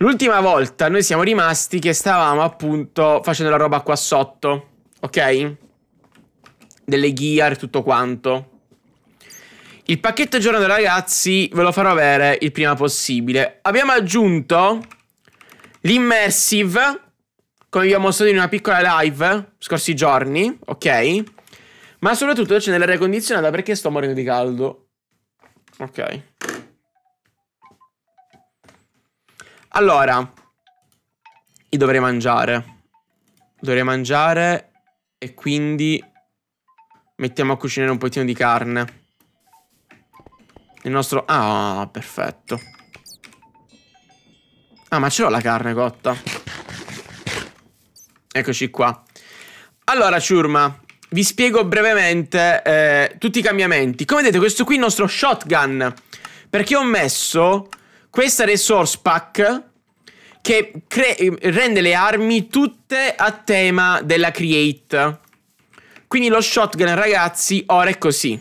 L'ultima volta noi siamo rimasti che stavamo appunto facendo la roba qua sotto, ok? Delle gear e tutto quanto. Il pacchetto giorno ragazzi ve lo farò avere il prima possibile. Abbiamo aggiunto l'immersive, come vi ho mostrato in una piccola live scorsi giorni, ok? Ma soprattutto c'è nell'aria condizionata perché sto morendo di caldo. Ok. Allora, io dovrei mangiare. Dovrei mangiare e quindi mettiamo a cucinare un pochettino di carne. Il nostro... Ah, perfetto. Ah, ma ce l'ho la carne cotta. Eccoci qua. Allora, ciurma, vi spiego brevemente eh, tutti i cambiamenti. Come vedete, questo qui è il nostro shotgun. Perché ho messo questa resource pack che cre- eh, rende le armi tutte a tema della create. Quindi lo shotgun, ragazzi, ora è così.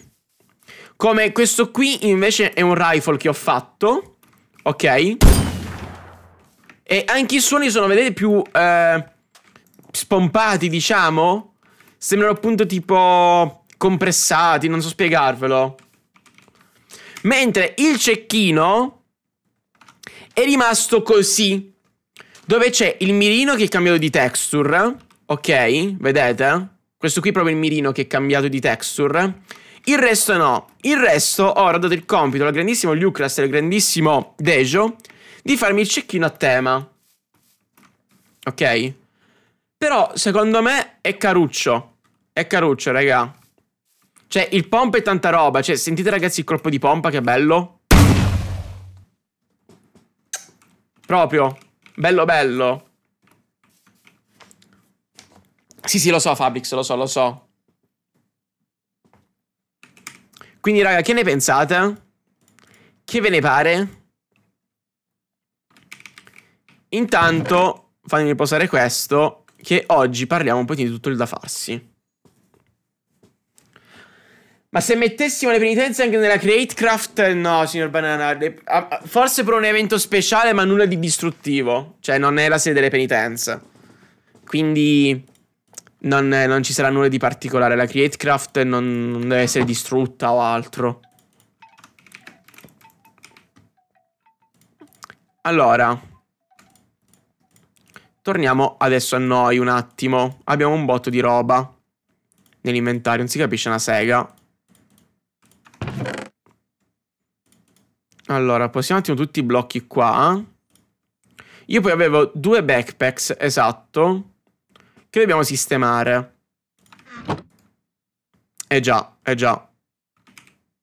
Come questo qui invece è un rifle che ho fatto. Ok. E anche i suoni sono, vedete, più eh, spompati, diciamo. Sembrano appunto tipo compressati, non so spiegarvelo. Mentre il cecchino è rimasto così. Dove c'è il mirino che è cambiato di texture. Ok, vedete? Questo qui è proprio il mirino che è cambiato di texture. Il resto no. Il resto ora ho dato il compito al grandissimo Lucras e al grandissimo Dejo di farmi il cecchino a tema. Ok? Però secondo me è caruccio. È caruccio, raga. Cioè, il pompa è tanta roba. Cioè, sentite ragazzi il colpo di pompa, che bello. Proprio. Bello bello. Sì, sì, lo so, Fabrix, lo so, lo so. Quindi, raga, che ne pensate? Che ve ne pare? Intanto, fammi riposare questo, che oggi parliamo un po' di tutto il da farsi. Ma se mettessimo le penitenze anche nella Createcraft, no, signor Banana. Forse per un evento speciale, ma nulla di distruttivo. Cioè, non è la sede delle penitenze. Quindi non, non ci sarà nulla di particolare. La Createcraft non, non deve essere distrutta o altro. Allora, torniamo adesso a noi un attimo. Abbiamo un botto di roba nell'inventario, non si capisce una sega. Allora, passiamo un attimo tutti i blocchi qua. Io poi avevo due backpacks, esatto, che dobbiamo sistemare. Eh già, eh già.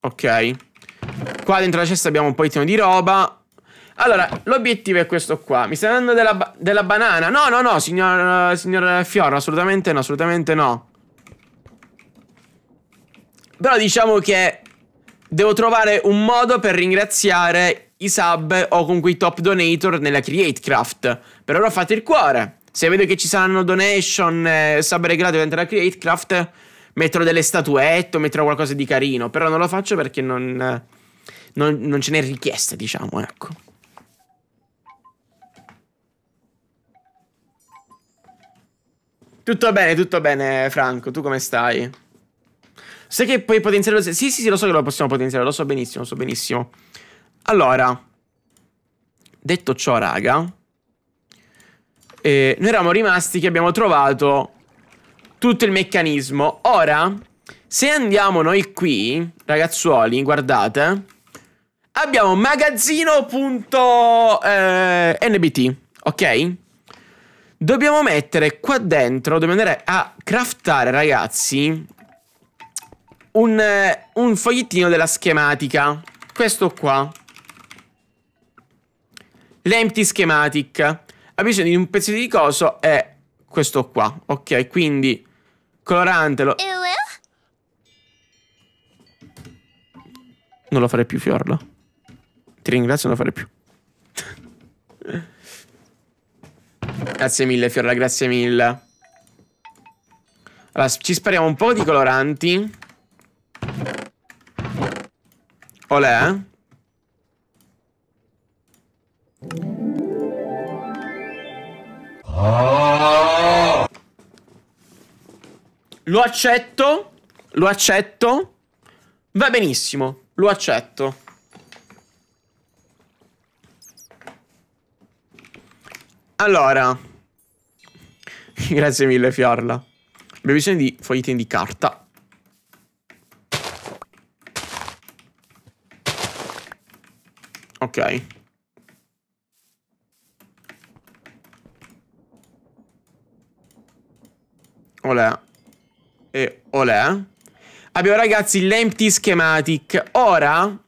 Ok. Qua dentro la cesta abbiamo un pochettino di roba. Allora, l'obiettivo è questo qua. Mi stai dando della, ba della, banana? No, no, no, signor, signor Fioro, assolutamente no, assolutamente no. Però diciamo che devo trovare un modo per ringraziare i sub o comunque i top donator nella CreateCraft. Per ora fate il cuore. Se vedo che ci saranno donation, eh, sub regalati dentro la CreateCraft, metterò delle statuette, metterò qualcosa di carino. Però non lo faccio perché non, eh, non, non ce n'è richiesta, diciamo, ecco. Tutto bene, tutto bene, Franco. Tu come stai? Sai che puoi potenziare... Sì, sì, sì, lo so che lo possiamo potenziare, lo so benissimo, lo so benissimo. Allora, detto ciò, raga, eh, noi eravamo rimasti che abbiamo trovato tutto il meccanismo. Ora, se andiamo noi qui, ragazzuoli, guardate, abbiamo magazzino.nbt, eh, ok? Dobbiamo mettere qua dentro, dobbiamo andare a craftare, ragazzi, un, eh, un fogliettino della schematica. Questo qua. L'empty schematic. Ha bisogno di un pezzo di coso è questo qua. Ok, quindi colorantelo. Non lo farei più, Fiorlo. Ti ringrazio, non lo farei più. grazie mille, Fiorla, grazie mille. Allora, ci spariamo un po' di coloranti. Olè? Eh? Lo accetto. Lo accetto. Va benissimo. Lo accetto. Allora. Grazie mille, Fiorla. Abbiamo bisogno di fogliettini di carta. ok. Olè. E olè. Abbiamo ragazzi l'empty schematic. Ora...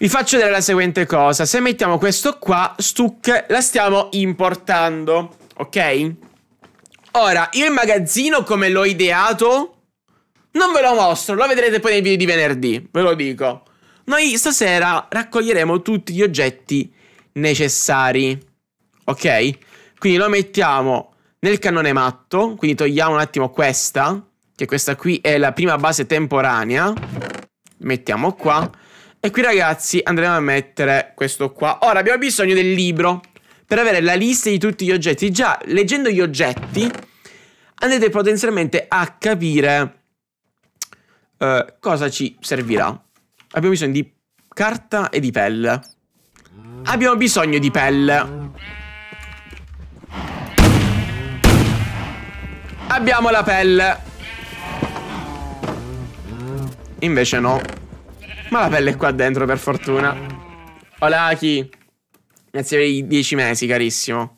Vi faccio vedere la seguente cosa. Se mettiamo questo qua, Stuck, la stiamo importando. Ok? Ora, il magazzino come l'ho ideato... Non ve lo mostro, lo vedrete poi nei video di venerdì, ve lo dico. Noi stasera raccoglieremo tutti gli oggetti necessari. Ok? Quindi lo mettiamo nel cannone matto, quindi togliamo un attimo questa, che questa qui è la prima base temporanea. Mettiamo qua. E qui ragazzi andremo a mettere questo qua. Ora abbiamo bisogno del libro per avere la lista di tutti gli oggetti. Già, leggendo gli oggetti andrete potenzialmente a capire eh, cosa ci servirà. Abbiamo bisogno di carta e di pelle. Abbiamo bisogno di pelle. Abbiamo la pelle. Invece no. Ma la pelle è qua dentro, per fortuna. Olaki. Grazie per i dieci mesi, carissimo.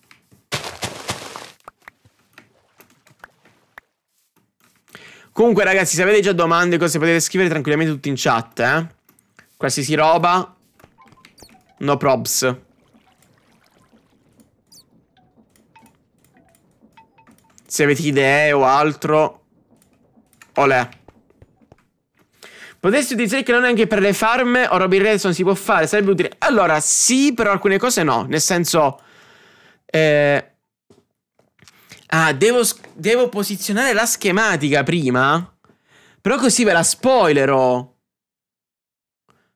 Comunque, ragazzi, se avete già domande cose potete scrivere tranquillamente tutti in chat, eh. Qualsiasi roba. No probs. Se avete idee o altro. Olè. Potresti utilizzare che non è anche per le farm o Robin Redstone si può fare, sarebbe utile. Allora, sì, però alcune cose no. Nel senso... Eh... Ah, devo, devo posizionare la schematica prima? Però così ve la spoilerò.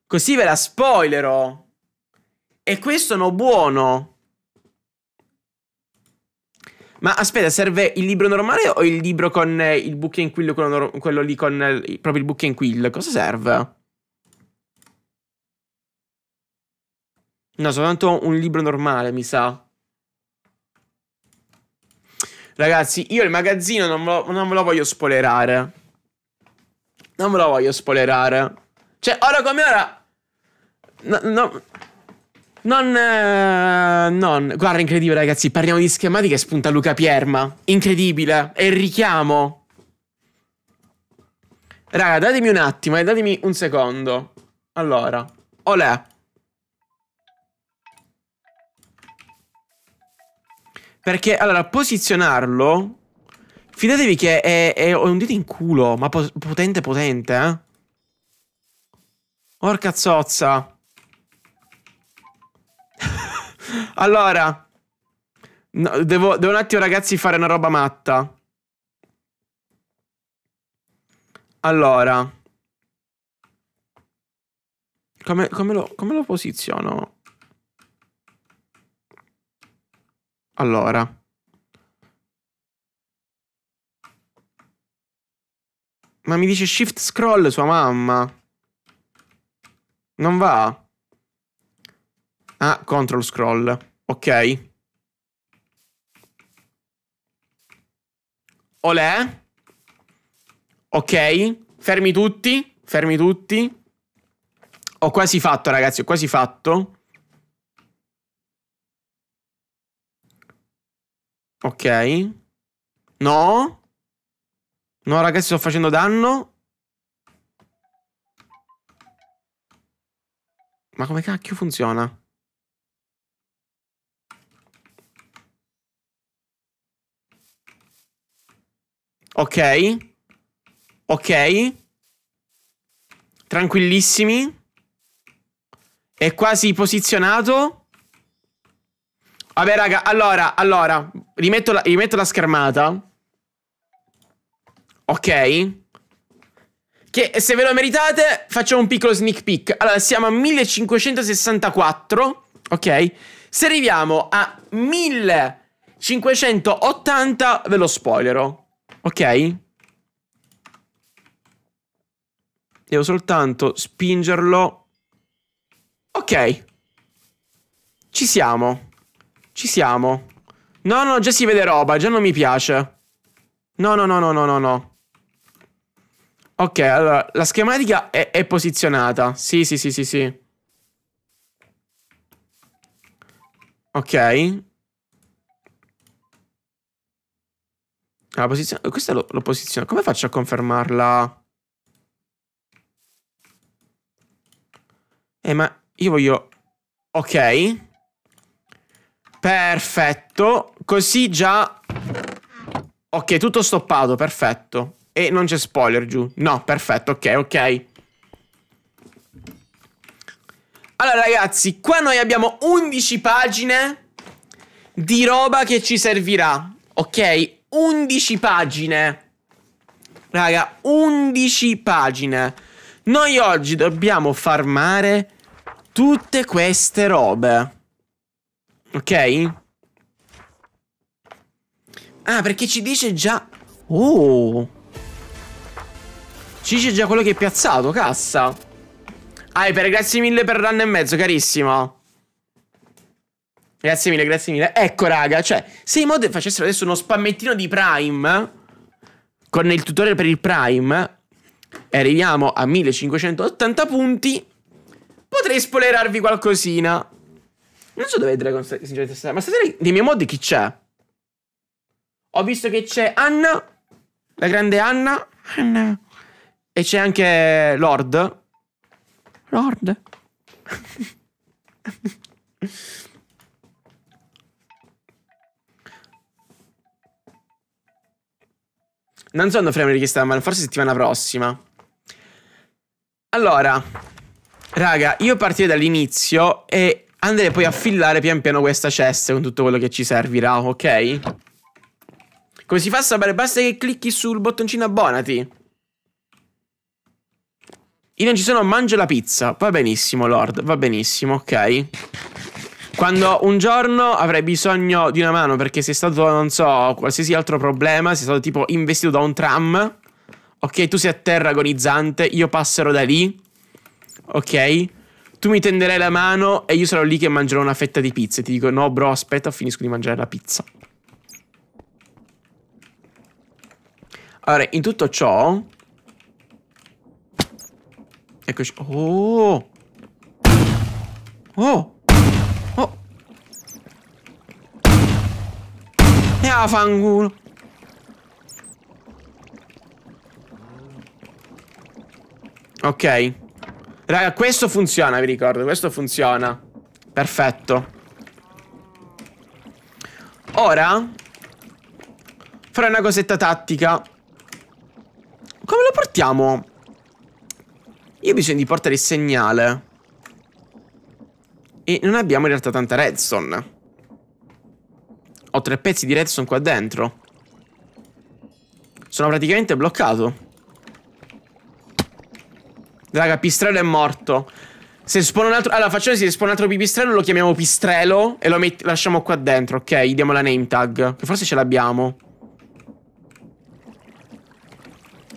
Così ve la spoilerò. E questo no buono. Ma aspetta, serve il libro normale o il libro con eh, il book Buchenquill, quello, quello lì con eh, il, proprio il Buchenquill? Cosa serve? No, soltanto un libro normale, mi sa. Ragazzi, io il magazzino non, lo, non ve lo voglio spoilerare. Non me lo voglio spoilerare. Cioè, ora come ora... No, no. Non, eh, non. Guarda, incredibile, ragazzi. Parliamo di schematiche. spunta Luca Pierma. Incredibile. E il richiamo. Raga, datemi un attimo e eh, datemi un secondo. Allora. Olè. Perché, allora, posizionarlo... Fidatevi che è, è, è un dito in culo, ma po potente potente, eh. Porca zozza. allora. No, devo, devo un attimo, ragazzi, fare una roba matta. Allora. Come, come, lo, come lo posiziono? Allora. Ma mi dice shift scroll sua mamma. Non va. Ah, control scroll. Ok. Olè. Ok. Fermi tutti. Fermi tutti. Ho quasi fatto, ragazzi. Ho quasi fatto. Ok. No. No, ragazzi, sto facendo danno. Ma come cacchio funziona? Ok. Ok. Tranquillissimi. È quasi posizionato. Vabbè, raga, allora, allora, rimetto la, rimetto la schermata. Ok. Che se ve lo meritate facciamo un piccolo sneak peek. Allora siamo a 1564, ok? Se arriviamo a 1580 ve lo spoilerò, ok? Devo soltanto spingerlo. Ok. Ci siamo. Ci siamo. No, no, già si vede roba, già non mi piace. No, no, no, no, no, no, no. Ok, allora, la schematica è, è posizionata. Sì, sì, sì, sì, sì. Ok. La posizione... Questa lo, lo posiziono. Come faccio a confermarla? Eh, ma io voglio... Ok. Perfetto. Così già... Ok, tutto stoppato, perfetto. E non c'è spoiler giù. No, perfetto, ok, ok. Allora ragazzi, qua noi abbiamo 11 pagine di roba che ci servirà. Ok, 11 pagine. Raga, 11 pagine. Noi oggi dobbiamo farmare tutte queste robe. Ok? Ah, perché ci dice già... Oh! Cici è già quello che hai piazzato, cassa. Ah, per, grazie mille per l'anno e mezzo, carissimo. Grazie mille, grazie mille. Ecco, raga, cioè, se i mod facessero adesso uno spammettino di Prime, con il tutorial per il Prime, e arriviamo a 1580 punti, potrei spoilerarvi qualcosina. Non so dove Dragon Sinceramente ma stasera nei miei mod chi c'è? Ho visto che c'è Anna, la grande Anna. Anna. E c'è anche Lord. Lord. non sono quando faremo la richiesta, ma forse settimana prossima. Allora, raga, io partirei dall'inizio e andrei poi a fillare pian piano questa cesta con tutto quello che ci servirà, ok? Come si fa a sapere? Basta che clicchi sul bottoncino abbonati. Io non ci sono, mangio la pizza. Va benissimo, Lord, va benissimo, ok. Quando un giorno avrai bisogno di una mano perché sei stato, non so, qualsiasi altro problema, sei stato tipo investito da un tram. Ok, tu sei a terra agonizzante, io passerò da lì. Ok? Tu mi tenderai la mano e io sarò lì che mangerò una fetta di pizza. E ti dico, no bro, aspetta, finisco di mangiare la pizza. Allora, in tutto ciò, Eccoci. Oh! Oh! Oh! E ah, fangulo! Ok. Raga, questo funziona, vi ricordo. Questo funziona. Perfetto. Ora... Farò una cosetta tattica. Come lo portiamo? Io ho bisogno di portare il segnale. E non abbiamo in realtà tanta redstone. Ho tre pezzi di redstone qua dentro. Sono praticamente bloccato. Raga, pistrello è morto. Se spawn un altro... Allora, facciamo se spawn un altro pipistrello, lo chiamiamo pistrello e lo met... lasciamo qua dentro, ok? Gli diamo la name tag, che forse ce l'abbiamo.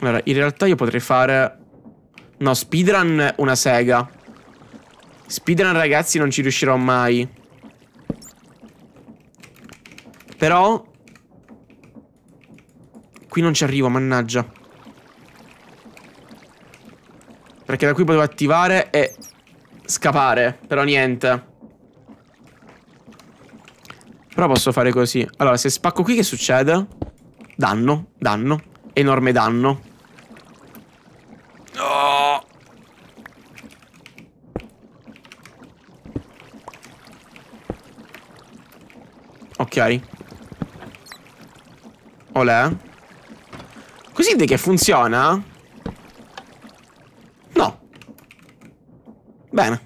Allora, in realtà io potrei fare... No, speedrun una sega. Speedrun, ragazzi, non ci riuscirò mai. Però... Qui non ci arrivo, mannaggia. Perché da qui potevo attivare e... Scappare. Però niente. Però posso fare così. Allora, se spacco qui che succede? Danno, danno. Enorme danno. No! Ok. Olè. Così di che funziona? No. Bene.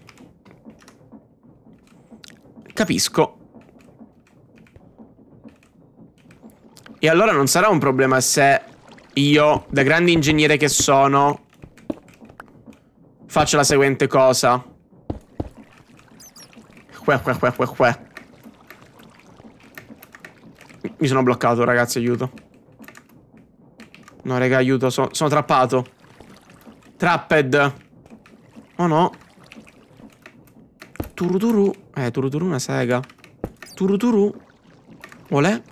Capisco. E allora non sarà un problema se io, da grande ingegnere che sono, faccio la seguente cosa. Qua, qua, qua, qua, qua. Mi sono bloccato, ragazzi, aiuto. No, raga, aiuto, sono, sono trappato. Trapped. Oh no. Turuturu. Eh, turuturu una sega. Turuturu. Olè.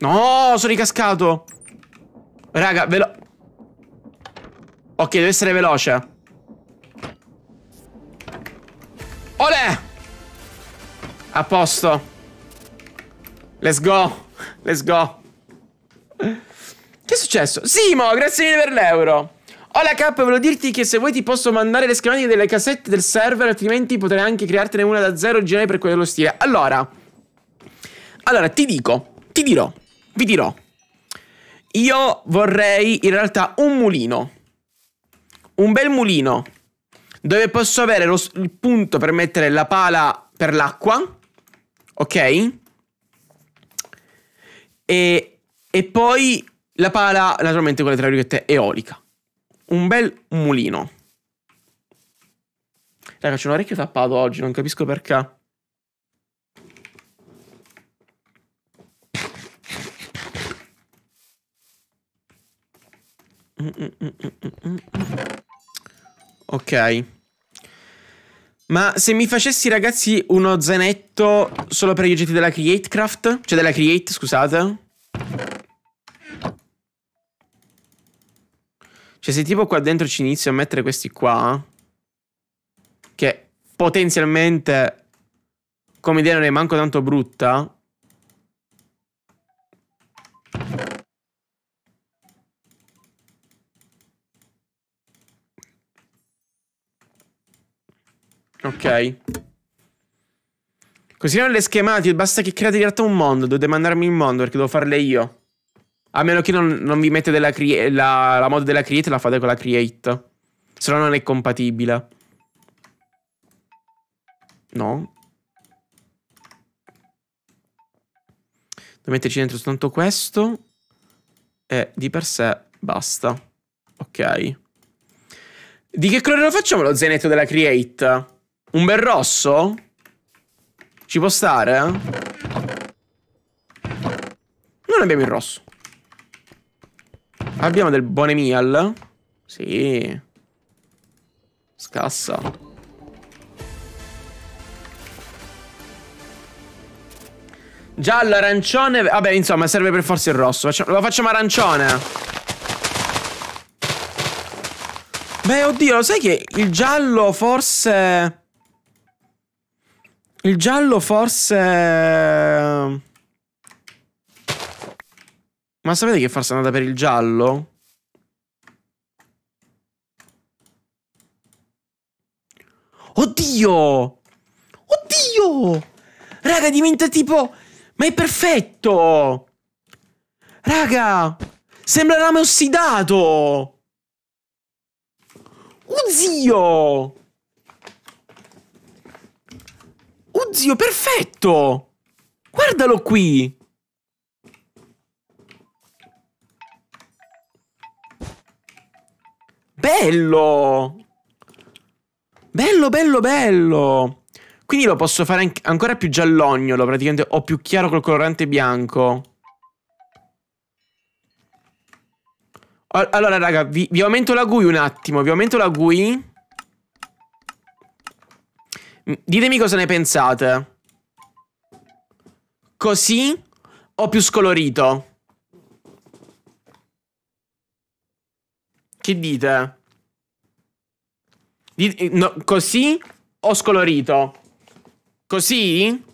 No, sono ricascato. Raga, ve lo... Ok, deve essere veloce. Olè! A posto. Let's go. Let's go. Che è successo? Simo, grazie mille per l'euro. Hola K, volevo dirti che se vuoi ti posso mandare le schermate delle cassette del server, altrimenti potrei anche creartene una da zero generale per quello dello stile. Allora, allora ti dico, ti dirò, vi dirò. Io vorrei in realtà un mulino un bel mulino dove posso avere lo, il punto per mettere la pala per l'acqua, ok? E, e poi la pala, naturalmente quella tra virgolette eolica. Un bel mulino. Raga, c'è un orecchio tappato oggi, non capisco perché. Mm, mm, mm, Ok. Ma se mi facessi, ragazzi, uno zainetto solo per gli oggetti della Createcraft? Cioè della Create, scusate. Cioè se tipo qua dentro ci inizio a mettere questi qua... Che potenzialmente... Come idea non è manco tanto brutta. Ok. Così non le schemate, basta che create in realtà un mondo, dovete mandarmi il mondo perché devo farle io. A meno che non, non vi mette della la, la mod della create e la fate con la create. Se no non è compatibile. No. Devo metterci dentro soltanto questo. E di per sé basta. Ok. Di che colore lo facciamo lo zainetto della create? Un bel rosso? Ci può stare? Eh? Non abbiamo il rosso. Abbiamo del Bonemial. Sì. Scassa. Giallo, arancione... Vabbè, insomma, serve per forza il rosso. Lo facciamo arancione. Beh, oddio, sai che il giallo forse... Il giallo forse... Eh, ma sapete che forse è andata per il giallo? Oddio! Oddio! Raga, diventa tipo... Ma è perfetto! Raga! Sembra rame ossidato! Uzzio! zio, perfetto! Guardalo qui! Bello! Bello, bello, bello! Quindi lo posso fare ancora più giallognolo, praticamente o più chiaro col colorante bianco. Allora, raga, vi, vi aumento la GUI un attimo, vi aumento la GUI... Ditemi cosa ne pensate. Così o più scolorito? Che dite? Dite no, così o scolorito? Così?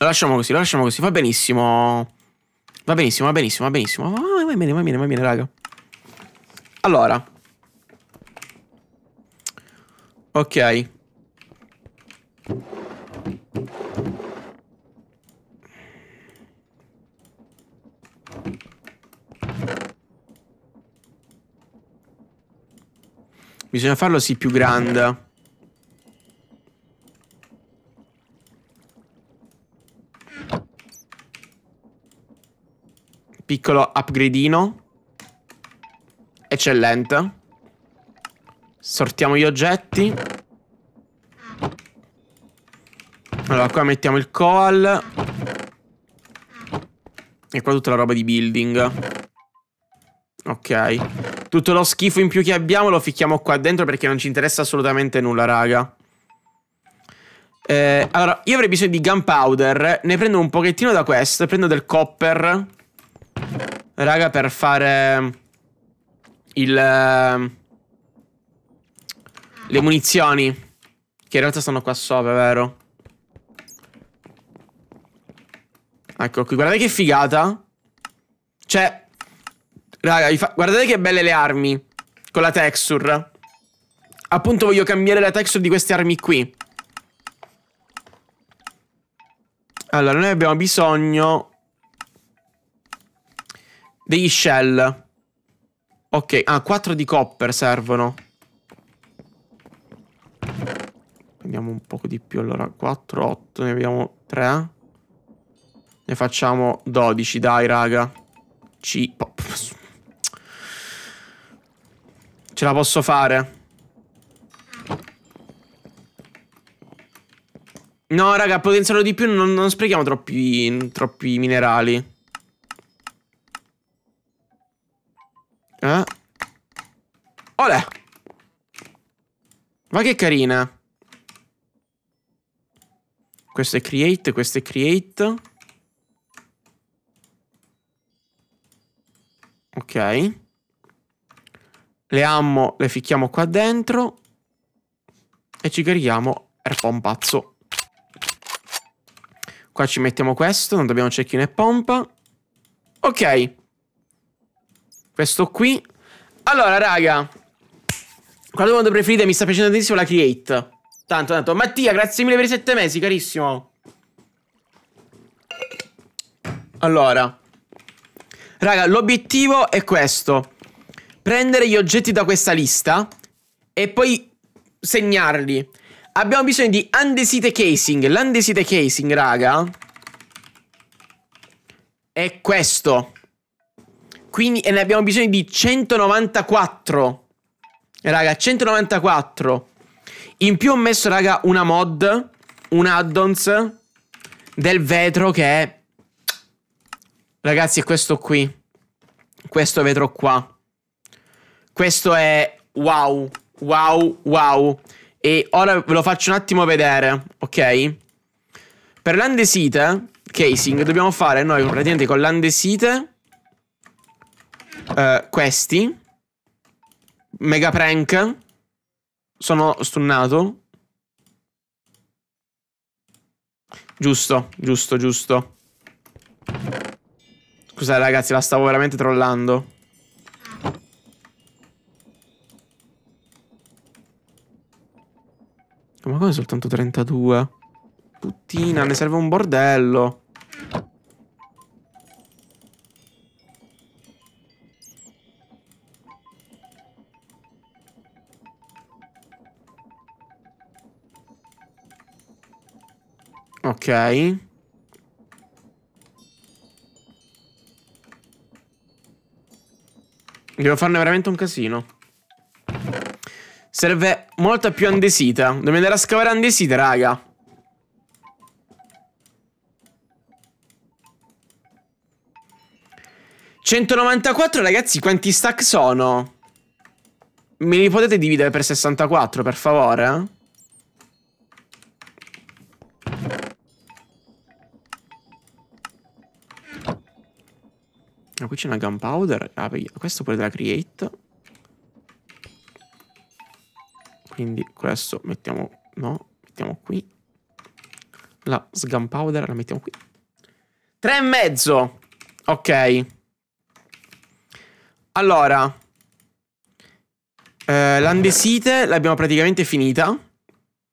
Lo lasciamo così, lo lasciamo così, va benissimo. Va benissimo, va benissimo, va benissimo. Ah, va bene, va bene, va bene, raga. Allora. Ok. Bisogna farlo sì più grande. Piccolo upgradino. Eccellente. Sortiamo gli oggetti. Allora, qua mettiamo il coal. E qua tutta la roba di building. Ok. Tutto lo schifo in più che abbiamo lo ficchiamo qua dentro perché non ci interessa assolutamente nulla, raga. Eh, allora, io avrei bisogno di gunpowder. Ne prendo un pochettino da questo. Prendo del copper. Raga, per fare il... Eh, le munizioni. Che in realtà stanno qua sopra, vero? Ecco qui, guardate che figata. Cioè, raga, guardate che belle le armi. Con la texture. Appunto voglio cambiare la texture di queste armi qui. Allora, noi abbiamo bisogno degli shell. Ok, ah, 4 di copper servono. Prendiamo un poco di più, allora 4, 8, ne abbiamo 3. Ne facciamo 12, dai raga. Ci... Ce la posso fare. No, raga, potenzialo di più, non, non sprechiamo troppi, troppi minerali. Eh? Olè! Ma che carina! Questo è create, questo è create. Ok. Le ammo le ficchiamo qua dentro. E ci carichiamo Air Pompazzo. Qua ci mettiamo questo, non dobbiamo cecchino e pompa. Ok. Questo qui. Allora, raga. Quale domanda preferite? Mi sta piacendo tantissimo la create. Tanto, tanto. Mattia, grazie mille per i sette mesi, carissimo. Allora. Raga, l'obiettivo è questo. Prendere gli oggetti da questa lista e poi segnarli. Abbiamo bisogno di andesite casing. L'andesite casing, raga, è questo. Quindi, e ne abbiamo bisogno di 194. Raga, 194. In più ho messo, raga, una mod, un add-ons del vetro che è... Ragazzi, è questo qui. Questo vetro qua. Questo è wow, wow, wow. E ora ve lo faccio un attimo vedere, ok? Per l'andesite, casing, dobbiamo fare noi praticamente con l'andesite Uh, questi. Mega prank. Sono stunnato. Giusto, giusto, giusto. Scusate ragazzi, la stavo veramente trollando. Ma come soltanto 32? Puttina, ne serve un bordello. Ok. Devo farne veramente un casino. Serve molta più andesita. Dobbiamo andare a scavare andesita, raga. «194 ragazzi, quanti stack sono?» Me li potete dividere per 64, per favore? Ah, qui c'è una gunpowder. Ah, questo pure della create. Quindi questo mettiamo... No, mettiamo qui. La gunpowder la mettiamo qui. Tre e mezzo! Ok. Allora. Eh, L'andesite l'abbiamo praticamente finita.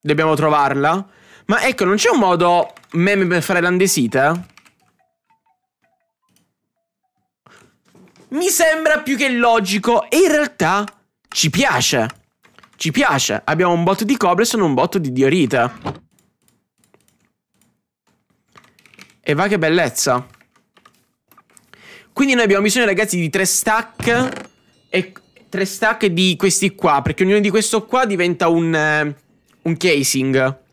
Dobbiamo trovarla. Ma ecco, non c'è un modo meme per fare l'andesite? mi sembra più che logico e in realtà ci piace. Ci piace. Abbiamo un botto di cobblestone e un botto di diorite. E va che bellezza. Quindi noi abbiamo bisogno, ragazzi, di tre stack e tre stack di questi qua, perché ognuno di questo qua diventa un, eh, un casing.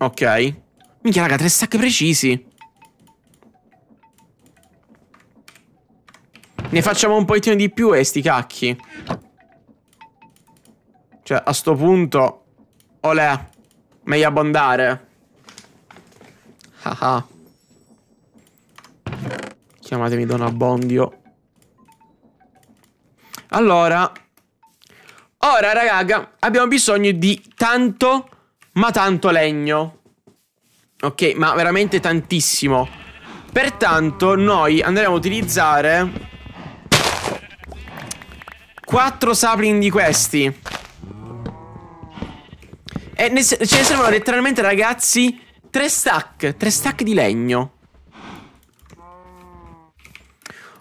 Ok. Minchia, raga, tre stack precisi. Ne facciamo un po' di più e eh, sti cacchi. Cioè, a sto punto... Olè. Meglio abbondare. Haha. Ah. Chiamatemi Don Abbondio. Allora... Ora, raga, abbiamo bisogno di tanto ma tanto legno. Ok, ma veramente tantissimo. Pertanto noi andremo a utilizzare Quattro sapling di questi. E ne ce ne servono letteralmente, ragazzi, tre stack. Tre stack di legno.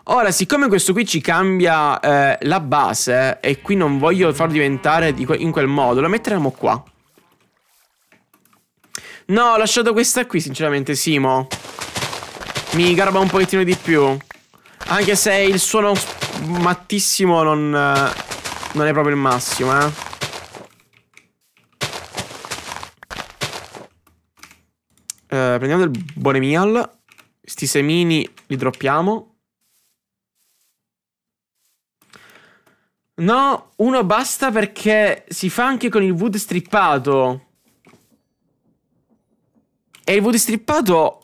Ora, siccome questo qui ci cambia eh, la base e qui non voglio farlo diventare in quel modo, lo metteremo qua. No, ho lasciato questa qui, sinceramente, Simo. Mi garba un pochettino di più. Anche se il suono mattissimo non, non è proprio il massimo, eh. eh prendiamo del Bonemial. Sti semini li droppiamo. No, uno basta perché si fa anche con il wood strippato. E il voto strippato...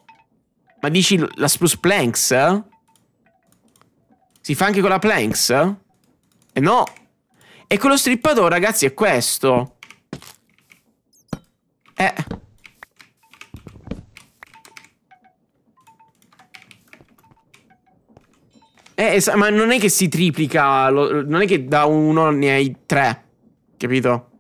Ma dici la Spruce Planks? Si fa anche con la Planks? E eh no! E quello strippato, ragazzi, è questo. Eh... Eh, ma non è che si triplica, non è che da uno ne hai tre, capito?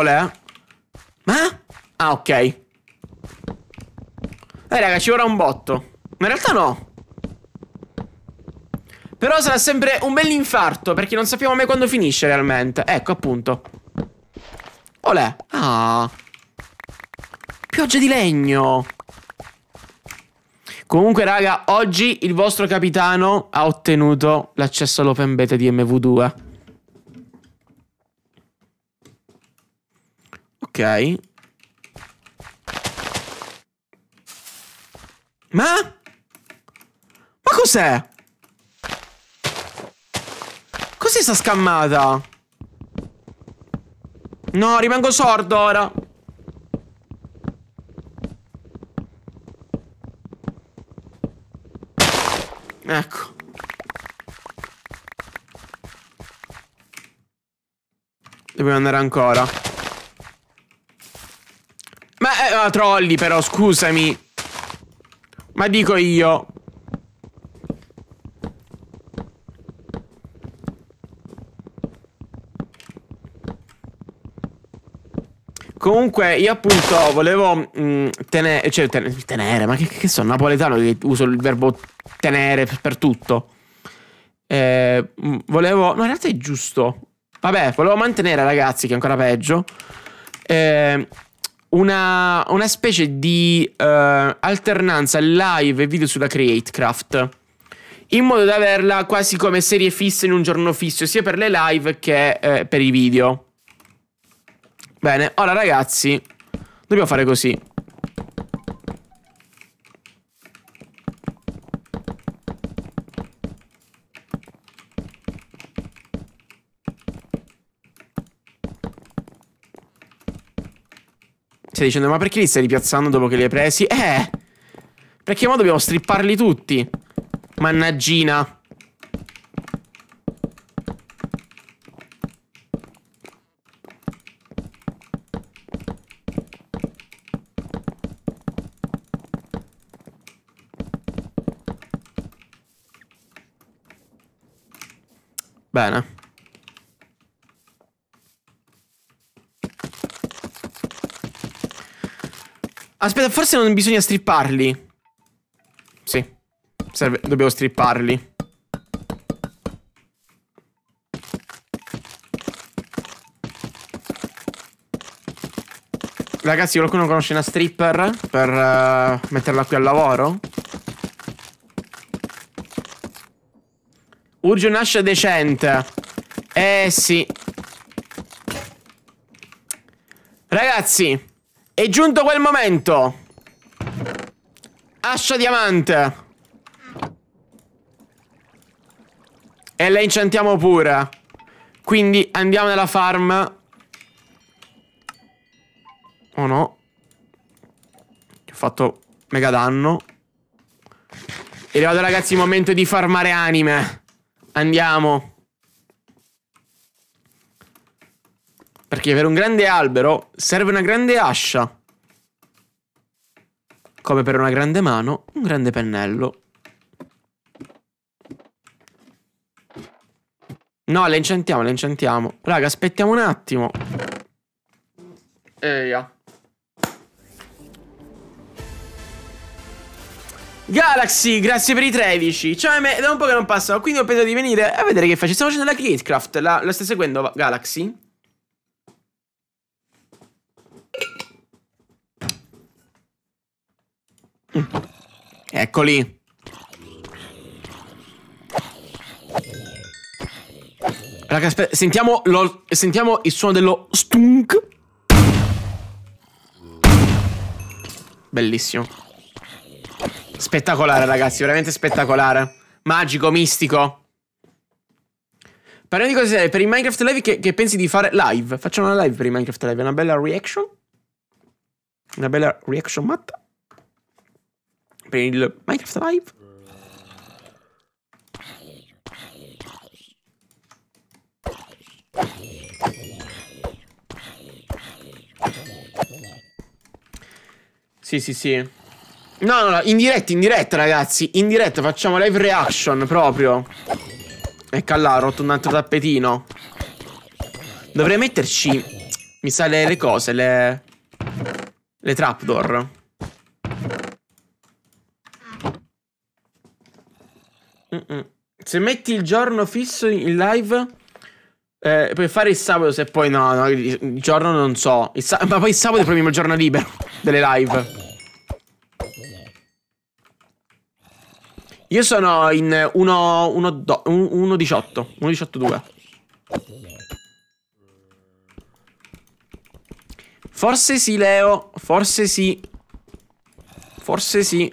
Olè. Eh? Ma? Ah, ok. Eh, raga, ci vorrà un botto. Ma in realtà no. Però sarà sempre un bel infarto, perché non sappiamo mai quando finisce realmente. Ecco, appunto. Olè. Ah. Pioggia di legno. Comunque, raga, oggi il vostro capitano ha ottenuto l'accesso all'open beta di MV2. Ok. Ma? Ma cos'è? Cos'è sta scammata? No, rimango sordo ora. Ecco. Dobbiamo andare ancora da trolli però, scusami. Ma dico io. Comunque, io appunto volevo mh, mm, tenere, cioè tenere, ma che, che sono napoletano che uso il verbo tenere per tutto. Eh, mm, volevo, no in realtà è giusto. Vabbè, volevo mantenere ragazzi, che è ancora peggio. Eh, una, una specie di uh, alternanza live e video sulla Createcraft in modo da averla quasi come serie fissa in un giorno fisso, sia per le live che eh, per i video. Bene, ora ragazzi, dobbiamo fare così. Stai dicendo, ma perché li stai ripiazzando dopo che li hai presi? Eh! Perché ora dobbiamo stripparli tutti. Mannaggina. Bene. Aspetta, forse non bisogna stripparli. Sì. Serve, dobbiamo stripparli. Ragazzi, qualcuno conosce una stripper per uh, metterla qui al lavoro? Urge un'ascia decente. Eh sì. Ragazzi, è giunto quel momento. Ascia diamante. E la incantiamo pure. Quindi andiamo nella farm. Oh no. Ho fatto mega danno. È arrivato ragazzi il momento di farmare anime. Andiamo. Perché per un grande albero serve una grande ascia. Come per una grande mano, un grande pennello. No, le incantiamo, le incantiamo. Raga, aspettiamo un attimo. Eia. Galaxy, grazie per i 13. Ciao, me, da un po' che non passano, quindi ho pensato di venire a vedere che faccio. Stiamo facendo la Createcraft, la, la stai seguendo, Galaxy? Mm. Eccoli. Raga, aspetta, sentiamo, lo, sentiamo il suono dello stunk. Bellissimo. Spettacolare, ragazzi, veramente spettacolare. Magico, mistico. Parliamo di cose serie. Per il Minecraft Live, che, che, pensi di fare live? Facciamo una live per il Minecraft Live. Una bella reaction. Una bella reaction matta per il Minecraft Live. Sì, sì, sì. No, no, no, in diretta, in diretta, ragazzi. In diretta facciamo live reaction proprio. Ecco là, ho rotto un altro tappetino. Dovrei metterci, mi sa, le, le cose, le... Le trapdoor. Mm-mm. Se metti il giorno fisso in live, eh, puoi fare il sabato se poi no, no il giorno non so. Sa- ma poi il sabato è proprio il mio giorno libero delle live. Io sono in 1.18, 1.18.2. Forse sì, Leo. Forse sì. Forse sì.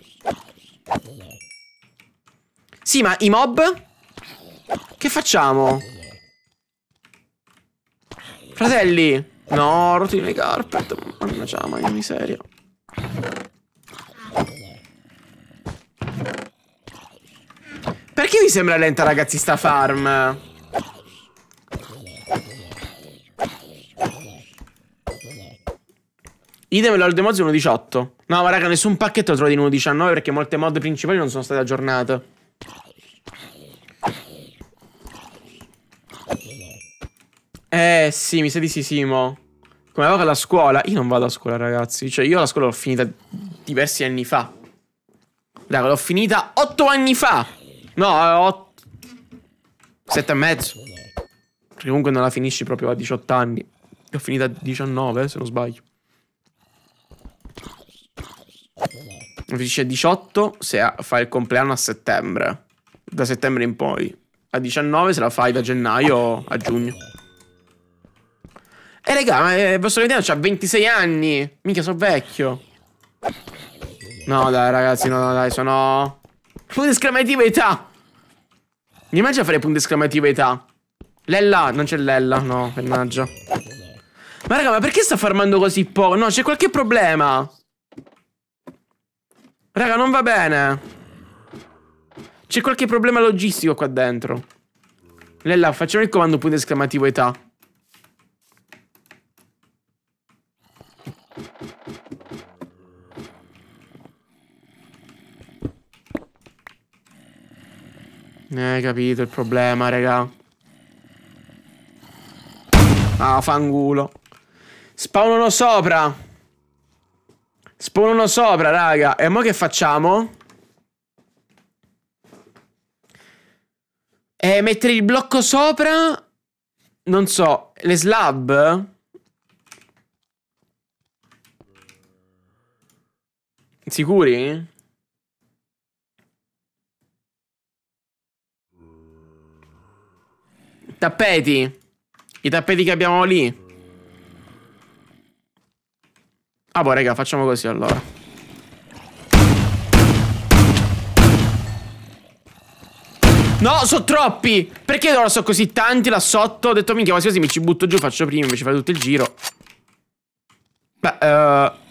Sì, ma i mob? Che facciamo? Fratelli! No, rotoli le carpet. Mannaggia, ma in miseria. Perché mi sembra lenta, ragazzi, sta farm? Idem l'Old Mods 1.18 No ma raga nessun pacchetto lo trovo di 1.19 Perché molte mod principali non sono state aggiornate Eh sì, mi sa di sì, Simo. Come ora la scuola? Io non vado a scuola, ragazzi. Cioè, io la scuola l'ho finita diversi anni fa. Raga, l'ho finita otto anni fa. No, eh, otto. Sette e mezzo. Perché comunque non la finisci proprio a 18 anni. L'ho finita a 19, eh, se non sbaglio. Non finisce a 18 se fai il compleanno a settembre. Da settembre in poi. A 19 se la fai da gennaio a giugno. E eh, raga, ma il vostro capitano ha 26 anni. Mica sono vecchio. No, dai, ragazzi, no, no, dai, sono... Punto esclamativo età. Mi immagino fare punto esclamativo età. Lella, non c'è Lella, no, mannaggia. Ma raga, ma perché sta farmando così poco? No, c'è qualche problema. Raga, non va bene. C'è qualche problema logistico qua dentro. Lella, facciamo il comando punto esclamativo età. Eh, capito il problema, raga. Ah, fangulo. Spawnano sopra. Spawnano sopra, raga. E mo che facciamo? E eh, mettere il blocco sopra... Non so, le slab? Sicuri? Tappeti. I tappeti che abbiamo lì. Ah, boh, raga, facciamo così allora. No, sono troppi! Perché ora sono così tanti là sotto? Ho detto, minchia, quasi così mi ci butto giù, faccio prima, invece fai tutto il giro. Beh, eh... Uh...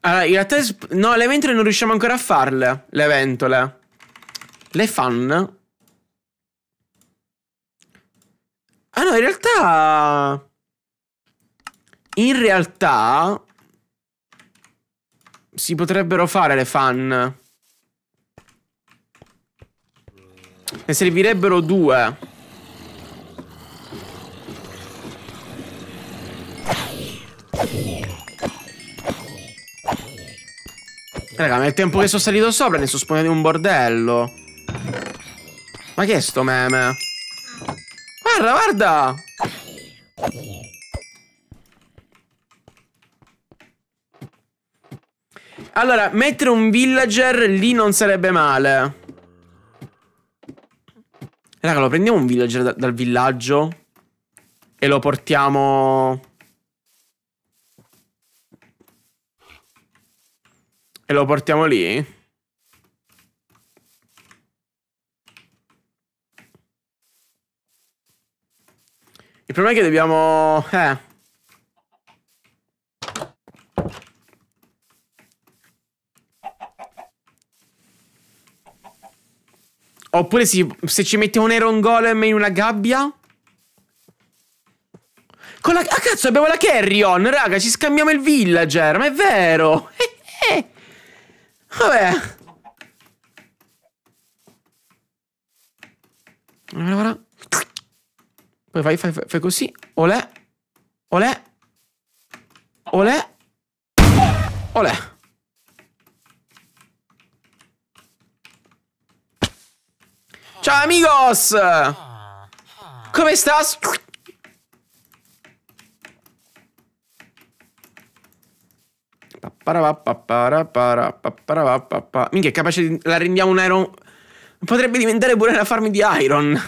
Allora, in realtà... No, le ventole non riusciamo ancora a farle. Le ventole. Le fan. Ah no, in realtà... In realtà... Si potrebbero fare le fan. Ne servirebbero due. Yeah. Raga, nel tempo che sono salito sopra ne sono spawnato un bordello. Ma che è sto meme? Guarda, guarda! Allora, mettere un villager lì non sarebbe male. Raga, lo prendiamo un villager da dal villaggio e lo portiamo... E lo portiamo lì? Il problema è che dobbiamo... Eh... Oppure si, se ci mettiamo un Eron Golem in una gabbia Con la... Ah cazzo abbiamo la Carrion, raga Ci scambiamo il villager Ma è vero Eh, eh. Vabbè. Poi fai, fai, fai così. Olè. Olè. Olè. Olè. Ciao amigos! Come stas? Minchia, è capace di... La rendiamo un Iron... Potrebbe diventare pure una farm di Iron.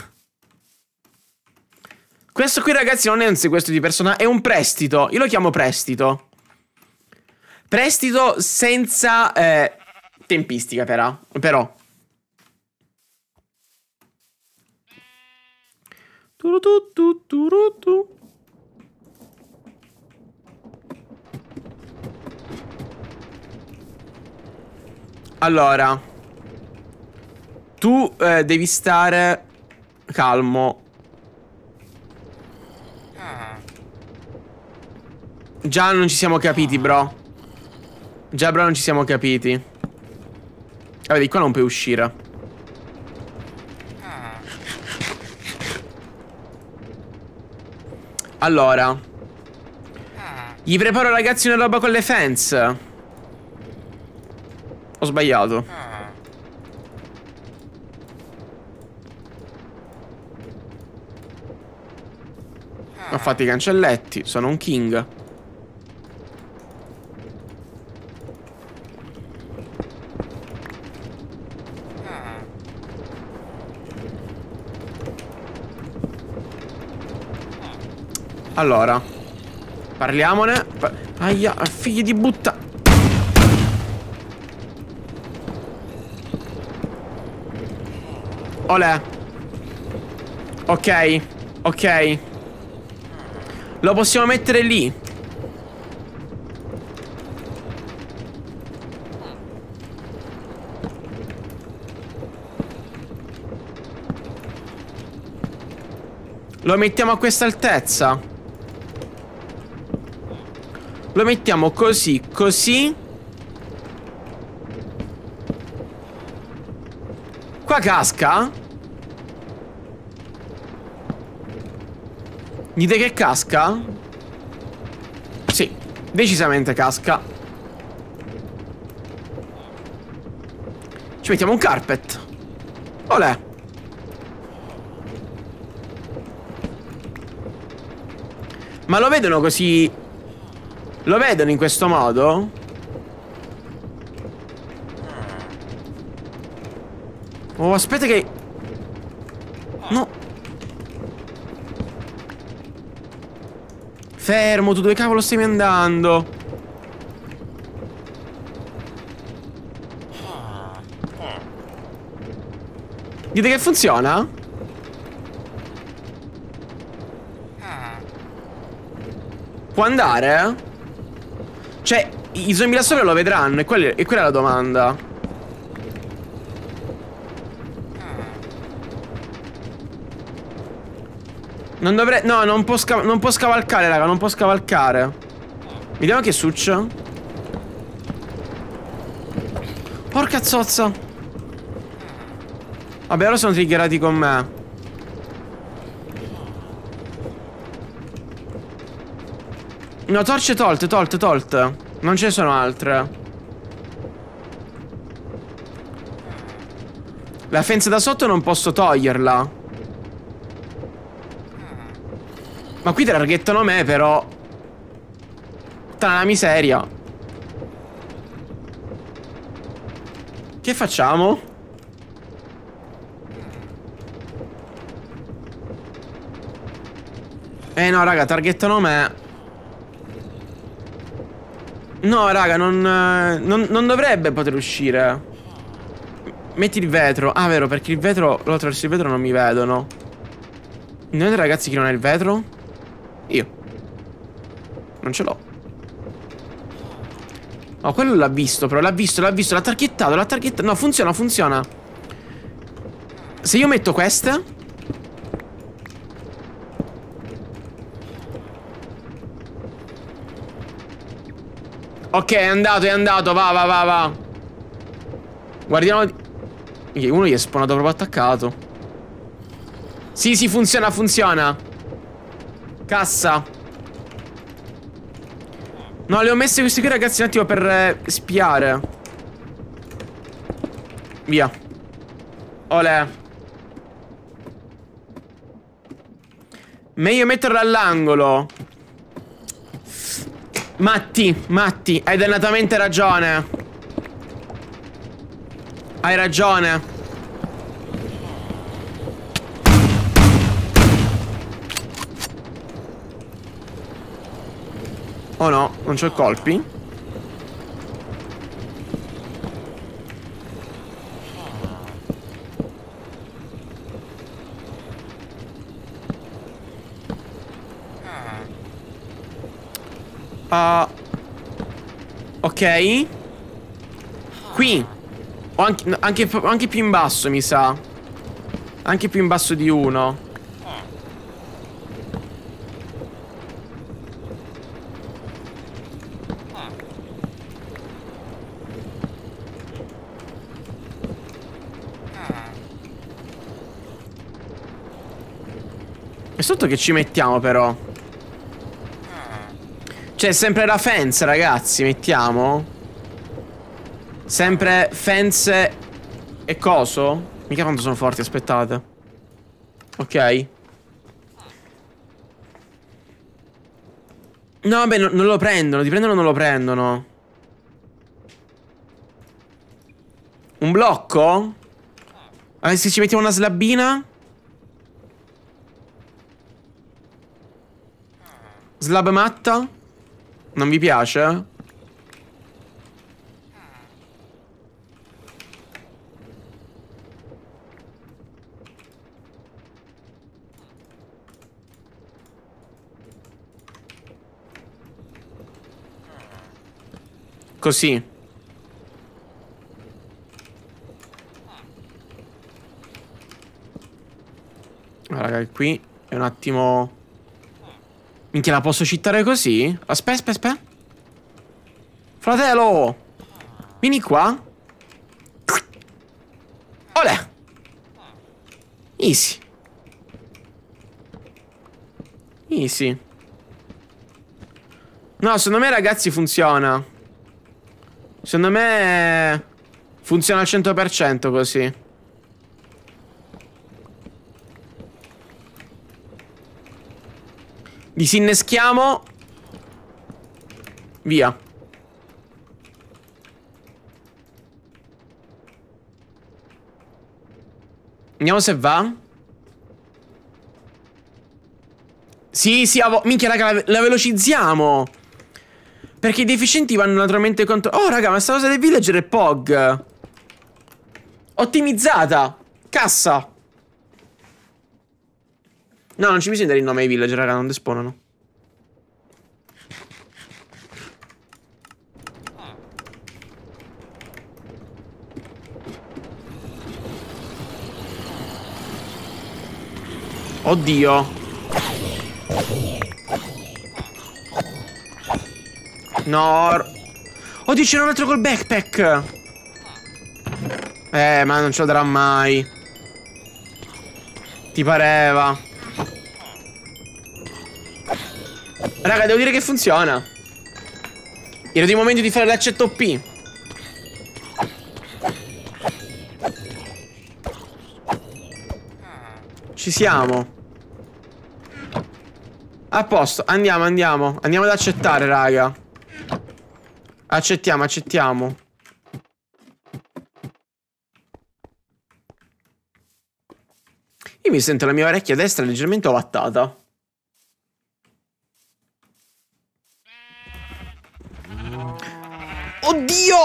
Questo qui, ragazzi, non è un sequestro di persona, è un prestito. Io lo chiamo prestito. Prestito senza eh, tempistica, però. però. Tu, tu, tu, tu, tu. Allora Tu eh, devi stare Calmo Già non ci siamo capiti bro Già bro non ci siamo capiti eh, Vabbè di qua non puoi uscire Allora Gli preparo ragazzi una roba con le fence ho sbagliato. Ah. Ho fatto i cancelletti, sono un king. Ah. Allora Parliamone Aia, figli di butta Olè. Ok. Ok. Lo possiamo mettere lì. Lo mettiamo a questa altezza. Lo mettiamo così, così Qua casca? Dite che casca? Sì, decisamente casca. Ci mettiamo un carpet. Olè. Ma lo vedono così... Lo vedono in questo modo? Oh, aspetta che... No. Fermo, tu dove cavolo stai andando? Dite che funziona? Può andare? Cioè, i zombie là sopra lo vedranno, e quella, è la domanda. Non dovrei... No, non può, non può scavalcare, raga. Non può scavalcare. Vediamo che succia. Porca zozza. Vabbè, ora sono triggerati con me. No, torce tolte, tolte, tolte. Non ce ne sono altre. La fenza da sotto non posso toglierla. Ma qui targettano me però Tutta una miseria Che facciamo? Eh no raga targettano me No raga non, non, non dovrebbe poter uscire Metti il vetro Ah vero perché il vetro Loro attraverso il vetro non mi vedono Non Noi ragazzi che non è il vetro? Io. Non ce l'ho. oh, quello l'ha visto, però. L'ha visto, l'ha visto. L'ha targhettato, l'ha targhettato. No, funziona, funziona. Se io metto questa... Ok, è andato, è andato. Va, va, va, va. Guardiamo... Uno gli è spawnato proprio attaccato. Sì, sì, funziona, funziona. Cassa. No, le ho messe queste qui, ragazzi, un attimo per eh, spiare. Via. Olè Meglio metterla all'angolo. Matti, Matti, hai dannatamente ragione. Hai ragione. Oh no, non c'ho colpi. Uh, ok. Qui. Anche, anche, anche più in basso, mi sa. Anche più in basso di uno. sotto che ci mettiamo però? Cioè, sempre la fence, ragazzi, mettiamo? Sempre fence e coso? Mica quanto sono forti, aspettate. Ok. No, vabbè, no, non lo prendono. Di prendono non lo prendono. Un blocco? Allora, se ci mettiamo una slabbina... Slab matta? Non vi piace? Così. Allora, raga, qui è un attimo... Minchia, la posso citare così? Aspetta, aspetta, aspetta. Fratello! Vieni qua. Olè! Easy. Easy. No, secondo me ragazzi funziona. Secondo me funziona al 100% così. Disinneschiamo. Via. Vediamo se va. Sì, sì, minchia, raga, la, la velocizziamo. Perché i deficienti vanno naturalmente contro... Oh, raga, ma sta cosa del villager è POG. Ottimizzata. Cassa. No, non ci bisogna dare il nome ai villager, raga, non despawnano. Oddio. No. Oddio, c'era un altro col backpack. Eh, ma non ce lo darà mai. Ti pareva. Raga, devo dire che funziona. Era di momento di fare l'accetto P. Ci siamo. A posto, andiamo, andiamo. Andiamo ad accettare, raga. Accettiamo, accettiamo. Io mi sento la mia orecchia destra leggermente ovattata. Oddio!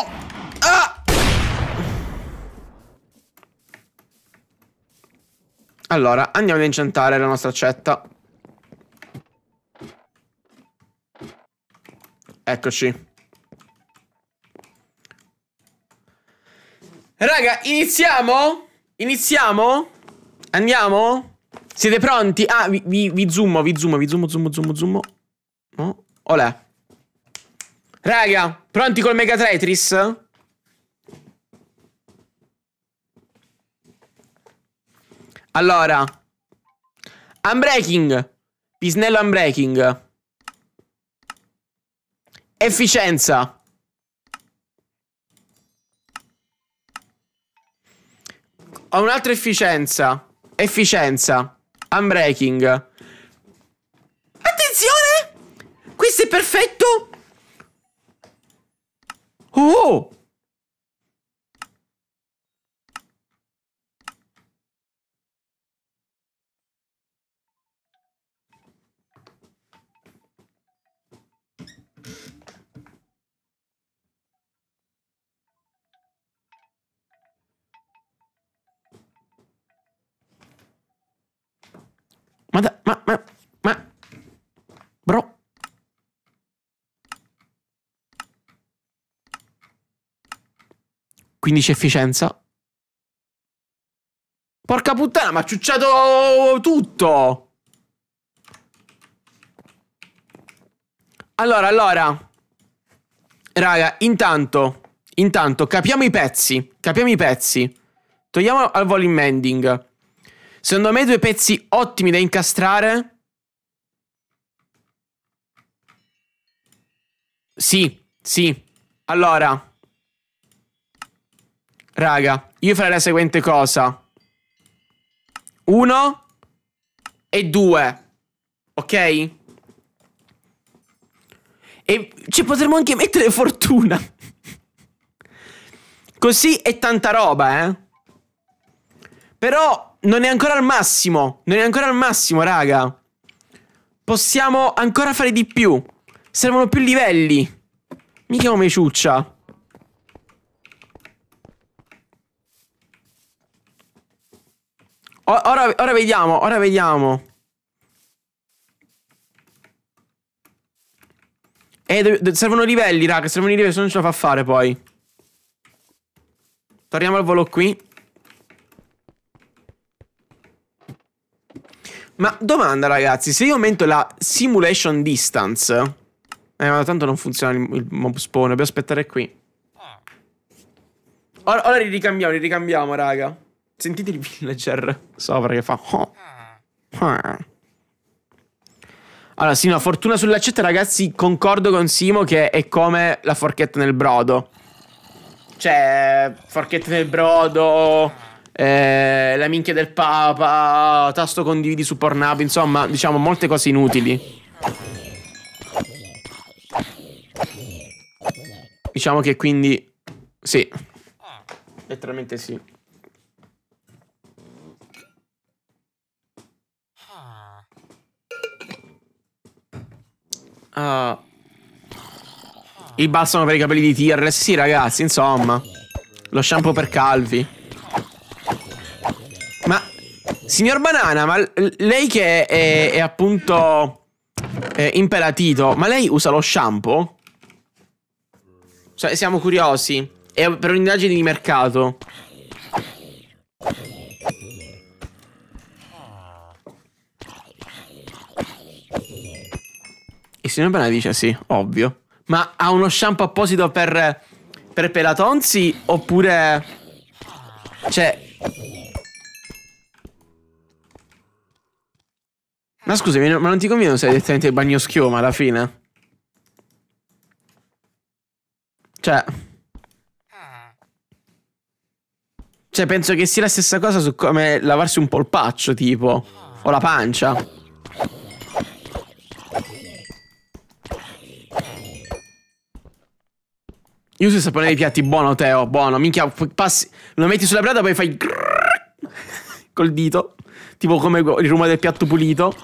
Ah! Allora, andiamo ad incentrare la nostra accetta. Eccoci. Raga, iniziamo? Iniziamo? Andiamo? Siete pronti? Ah, vi, vi, vi zoomo, vi zoomo, vi zoomo, zoomo, zoomo, zoomo. No? Oh. Olè. Raga, pronti col Mega Tetris? Allora Unbreaking Pisnello unbreaking Efficienza Ho un'altra efficienza Efficienza Unbreaking Attenzione Questo è perfetto Oh! Mata, ma, ma, ma, bro. 15 efficienza. Porca puttana, ma ha ciucciato tutto! Allora, allora. Raga, intanto, intanto, capiamo i pezzi. Capiamo i pezzi. Togliamo al volo in mending. Secondo me due pezzi ottimi da incastrare. Sì, sì. Allora. Raga, io farei la seguente cosa. Uno e due. Ok? E ci potremmo anche mettere fortuna. Così è tanta roba, eh. Però non è ancora al massimo. Non è ancora al massimo, raga. Possiamo ancora fare di più. Servono più livelli. Mica come ciuccia. Ora, ora vediamo, ora vediamo. Eh, servono livelli, raga, servono livelli, se non ce la fa fare poi. Torniamo al volo qui. Ma domanda, ragazzi, se io aumento la simulation distance... Eh, ma tanto non funziona il, il mob spawn, dobbiamo aspettare qui. Ora, ora li ricambiamo, li ricambiamo, raga. Sentite il villager sopra che fa. Oh, oh". Allora, sì, no, fortuna sull'accetta, ragazzi. Concordo con Simo che è come la forchetta nel brodo. Cioè, forchetta nel brodo, eh, la minchia del papa, tasto condividi su Pornhub, insomma, diciamo molte cose inutili. Diciamo che quindi... Sì. Letteralmente sì. Uh, il balsamo per i capelli di Tyr. Sì, ragazzi, insomma. Lo shampoo per calvi. Ma, signor Banana, ma lei che è, è appunto è imperatito, ma lei usa lo shampoo? Cioè, siamo curiosi. È per un'indagine di mercato. E signor Banana dice sì, ovvio. Ma ha uno shampoo apposito per, per pelatonzi oppure... Cioè... Ma scusami, ma non ti conviene usare direttamente il bagno schiuma alla fine? Cioè... Cioè, penso che sia la stessa cosa su come lavarsi un polpaccio, tipo. O la pancia. Io sui sapone dei piatti, buono Teo, buono. Minchia, passi, lo metti sulla brada, poi fai col dito, tipo come il rumore del piatto pulito.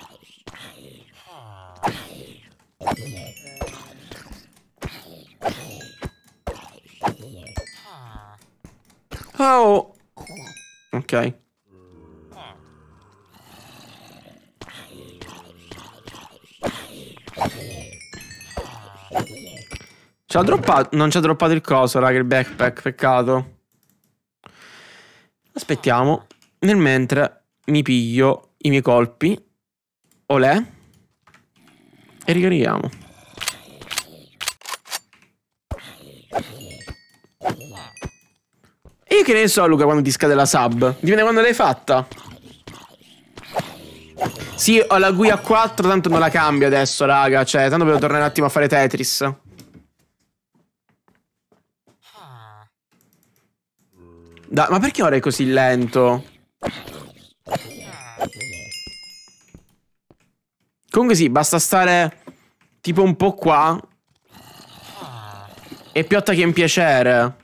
Oh. Ok. C'ha droppato. Non c'ha droppato il coso, raga, il backpack. Peccato. Aspettiamo. Nel mentre mi piglio i miei colpi. Olè. E ricarichiamo. E io che ne so, Luca, quando ti scade la sub? Dipende quando l'hai fatta. Sì, ho la guia 4, tanto non la cambio adesso, raga. Cioè, tanto devo tornare un attimo a fare Tetris. Da, ma perché ora è così lento? Comunque sì, basta stare tipo un po' qua e piotta che in piacere.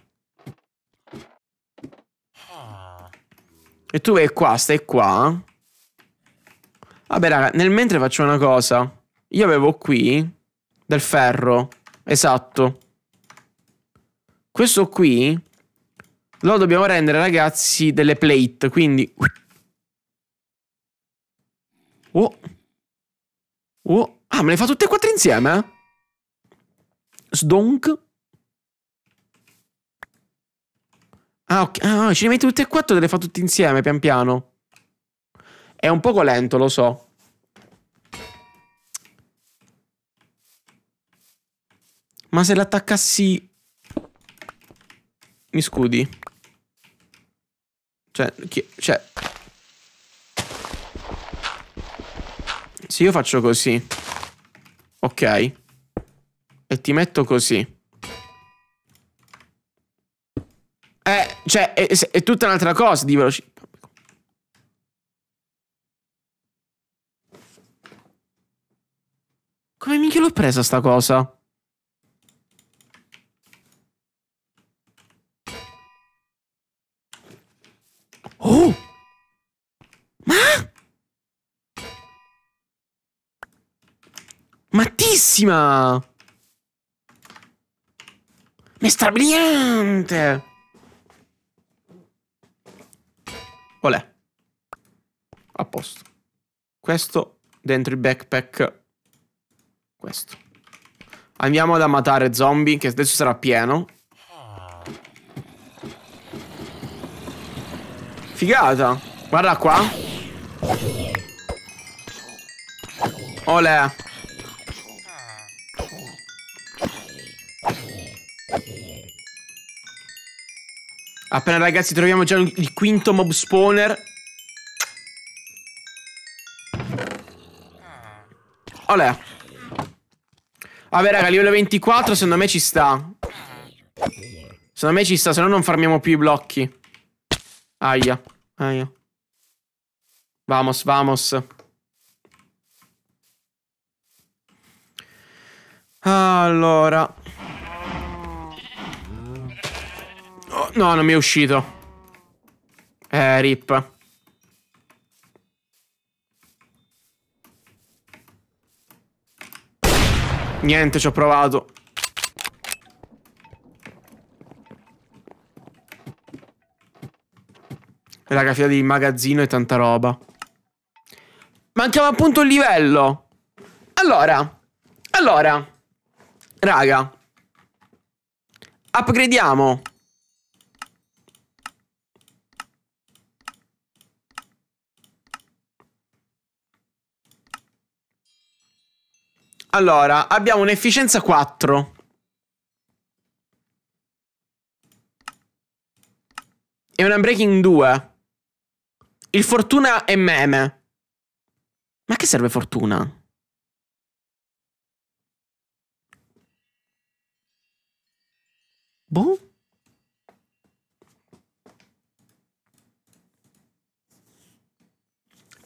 E tu vai qua, stai qua. Vabbè raga, nel mentre faccio una cosa. Io avevo qui del ferro. Esatto. Questo qui lo dobbiamo rendere, ragazzi, delle plate, quindi... Uh. Oh. Oh. Ah, me le fa tutte e quattro insieme, eh? Sdonk. Ah, ok. Ah, ce ne metti tutte e quattro e le fa tutte insieme, pian piano. È un poco lento, lo so. Ma se l'attaccassi... Mi scudi. Cioè, chi, cioè... Se io faccio così, ok, e ti metto così. Eh, cioè, è, è tutta un'altra cosa di velocità. Come minchia l'ho presa sta cosa? Ah? Mattissima! Mestra brillante! Olè. A posto. Questo dentro il backpack. Questo. Andiamo ad ammatare zombie, che adesso sarà pieno. Figata. Guarda qua. Olè. Appena ragazzi troviamo già il quinto mob spawner. Olè. Vabbè raga, livello 24 secondo me ci sta. Secondo me ci sta, se no non farmiamo più i blocchi. Aia, aia. Vamos, vamos. Allora. Oh, no, non mi è uscito. Eh, rip. Niente, ci ho provato. Raga, fila di magazzino e tanta roba. Mancava appunto il livello. Allora, allora, raga, upgradiamo. Allora, abbiamo un'efficienza 4. E un breaking 2. Il fortuna è meme. Ma che serve fortuna? Boh.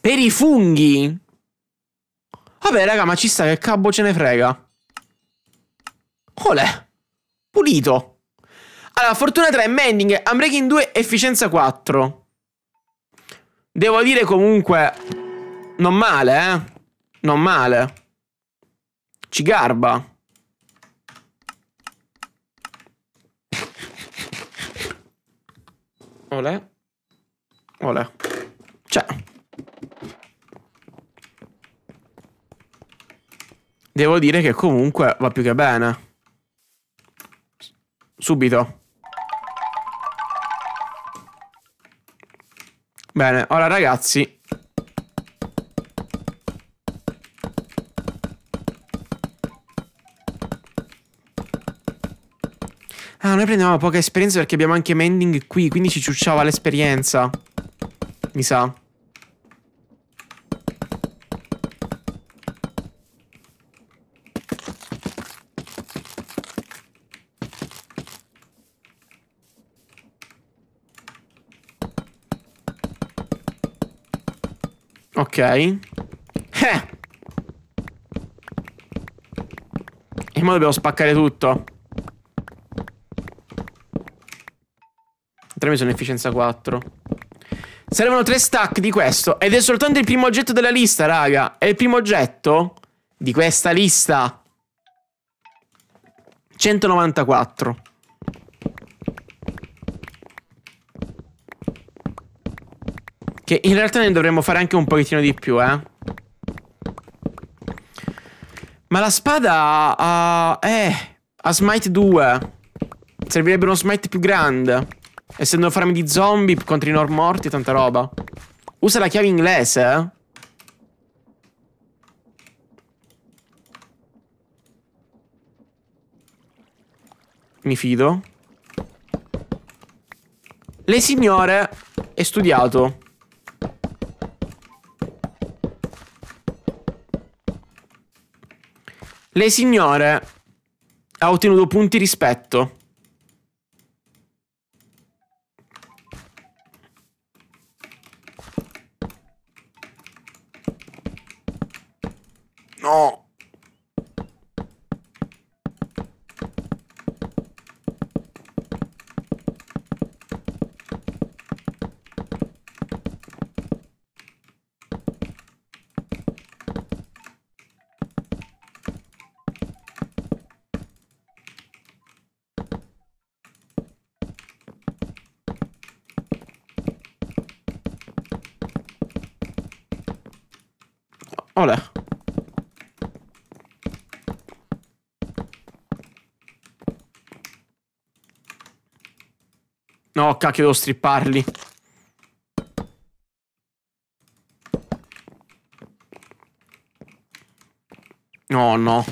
Per i funghi? Vabbè, raga, ma ci sta che cabo ce ne frega. Olè. Pulito. Allora, fortuna 3, mending, unbreaking 2, efficienza 4. Devo dire comunque... Non male, eh. Non male. Ci garba. Olè. Olè. Cioè. Devo dire che comunque va più che bene. Subito. Bene, ora ragazzi noi prendevamo poca esperienza perché abbiamo anche Mending qui, quindi ci ciucciava l'esperienza. Mi sa. Ok. Eh. E ora dobbiamo spaccare tutto. 3 mi sono efficienza 4. Servono 3 stack di questo. Ed è soltanto il primo oggetto della lista, raga. È il primo oggetto di questa lista. 194. Che in realtà ne dovremmo fare anche un pochettino di più, eh. Ma la spada ha... Uh, eh... Ha smite 2. Servirebbe uno smite più grande. Essendo farmi di zombie contro i normorti e tanta roba. Usa la chiave inglese, eh? Mi fido. Le signore è studiato. Le signore ha ottenuto punti rispetto. che devo stripparli. No, no.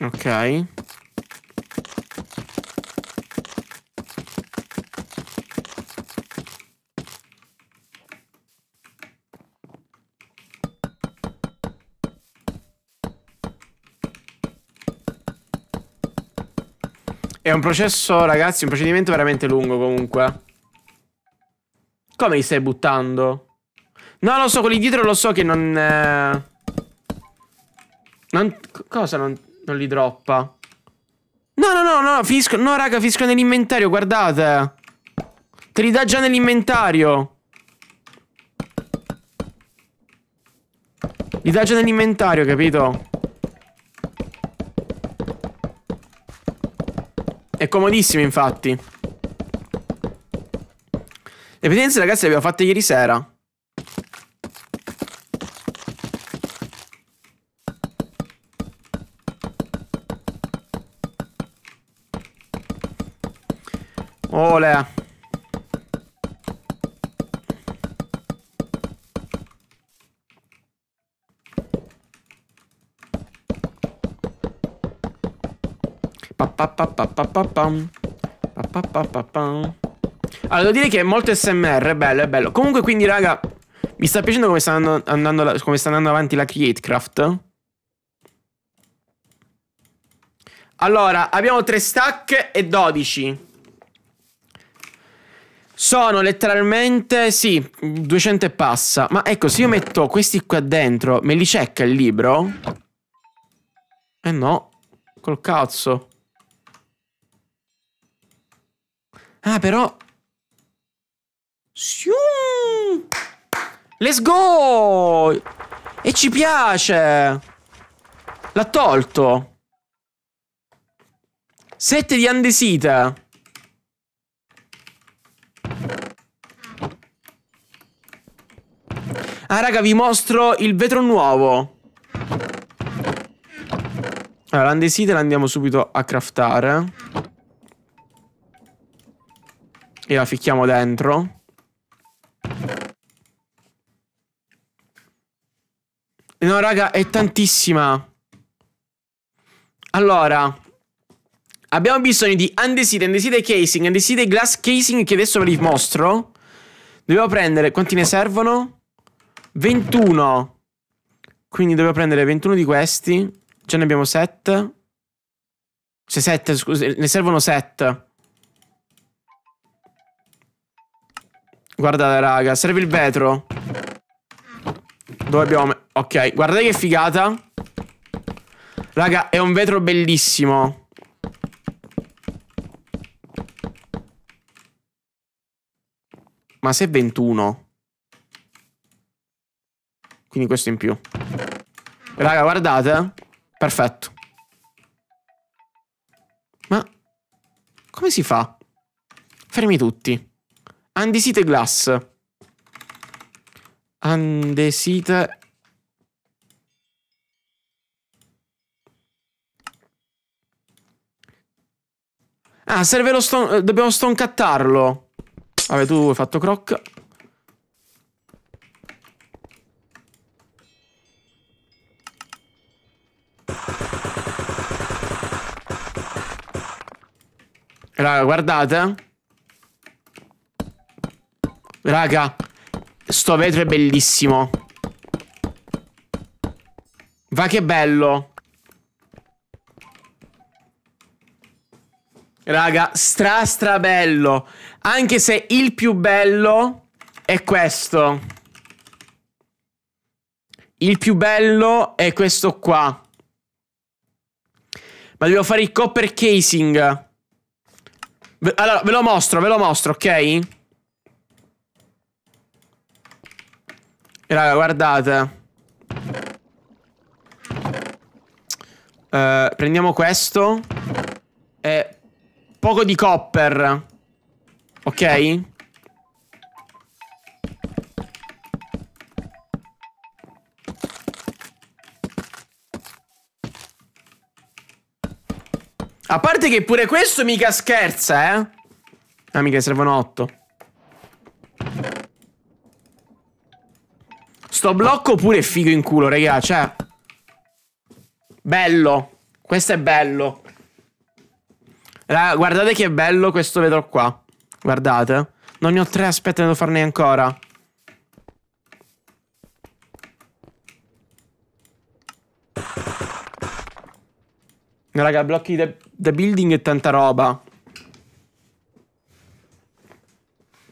Ok. È un processo, ragazzi, un procedimento veramente lungo comunque. Come li stai buttando? No, lo so, quelli dietro lo so che non... Eh... non cosa non, non, li droppa? No, no, no, no, fisco, no, raga, fisco nell'inventario, guardate. Te li dà già nell'inventario. Li dà già nell'inventario, capito? È comodissimo, infatti. Le penitenze, ragazzi, le abbiamo fatte ieri sera. Olea. Allora, devo dire che è molto SMR, è bello, è bello. Comunque, quindi, raga, mi sta piacendo come sta andando, andando, come sta andando avanti la Createcraft. Allora, abbiamo 3 stack e 12. Sono letteralmente, sì, 200 e passa. Ma ecco, se io metto questi qua dentro, me li checka il libro? Eh no, col cazzo. Ah, però... Let's go! E ci piace! L'ha tolto! Sette di andesita! Ah, raga, vi mostro il vetro nuovo! Allora, l'andesita la andiamo subito a craftare. E la ficchiamo dentro. No, raga, è tantissima. Allora, abbiamo bisogno di andesite, andesite casing, andesite glass casing che adesso ve li mostro. Dobbiamo prendere, quanti ne servono? 21. Quindi dobbiamo prendere 21 di questi. Già ne abbiamo 7. Cioè 7, scusa, ne servono 7. Guardate, raga, serve il vetro. Dove abbiamo... Ok, guardate che figata. Raga, è un vetro bellissimo. Ma se 21? Quindi questo in più. Raga, guardate. Eh. Perfetto. Ma... Come si fa? Fermi tutti. Andesite glass. Andesite... Ah, serve lo stone... Eh, dobbiamo stoncattarlo. Vabbè, tu hai fatto croc. Raga, guardate. Eh. Raga, sto vetro è bellissimo. Va che bello. Raga, stra stra bello. Anche se il più bello è questo. Il più bello è questo qua. Ma devo fare il copper casing. Allora, ve lo mostro, ve lo mostro, ok? Raga, guardate. Uh, prendiamo questo. E poco di copper. Ok? A parte che pure questo mica scherza, eh? Ah, mica servono 8. Sto blocco pure è figo in culo, raga, cioè... Bello. Questo è bello. Raga, guardate che bello questo vetro qua. Guardate. Non ne ho tre, aspetta, ne devo farne ancora. Raga, blocchi da building e tanta roba.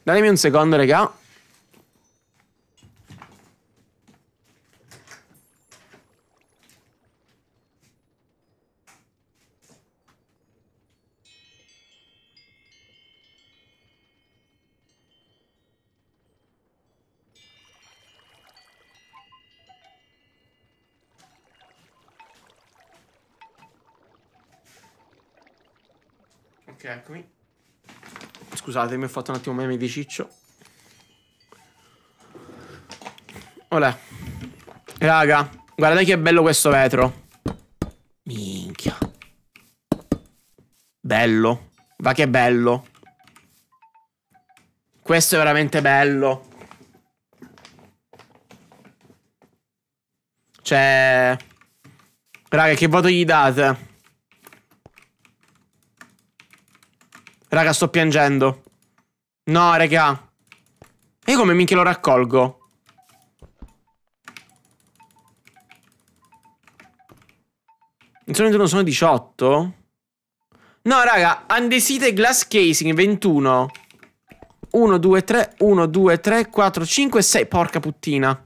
Datemi un secondo, raga. Scusate, mi ho fatto un attimo meme di ciccio. Olè. Raga, guardate che bello questo vetro. Minchia. Bello. Va che bello. Questo è veramente bello. Cioè... Raga, che voto gli date? Raga, sto piangendo. No, raga. E come minchia lo raccolgo? Insolito non sono 18? No, raga, andesite glass casing 21. 1, 2, 3, 1, 2, 3, 4, 5, 6. Porca puttina.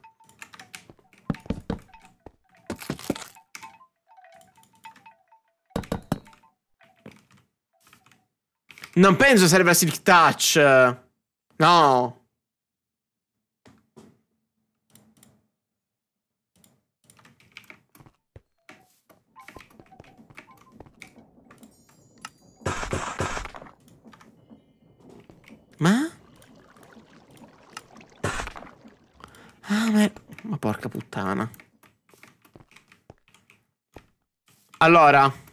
Non penso a Silk Touch. No. Ma? Ah, ma, ma porca puttana. Allora.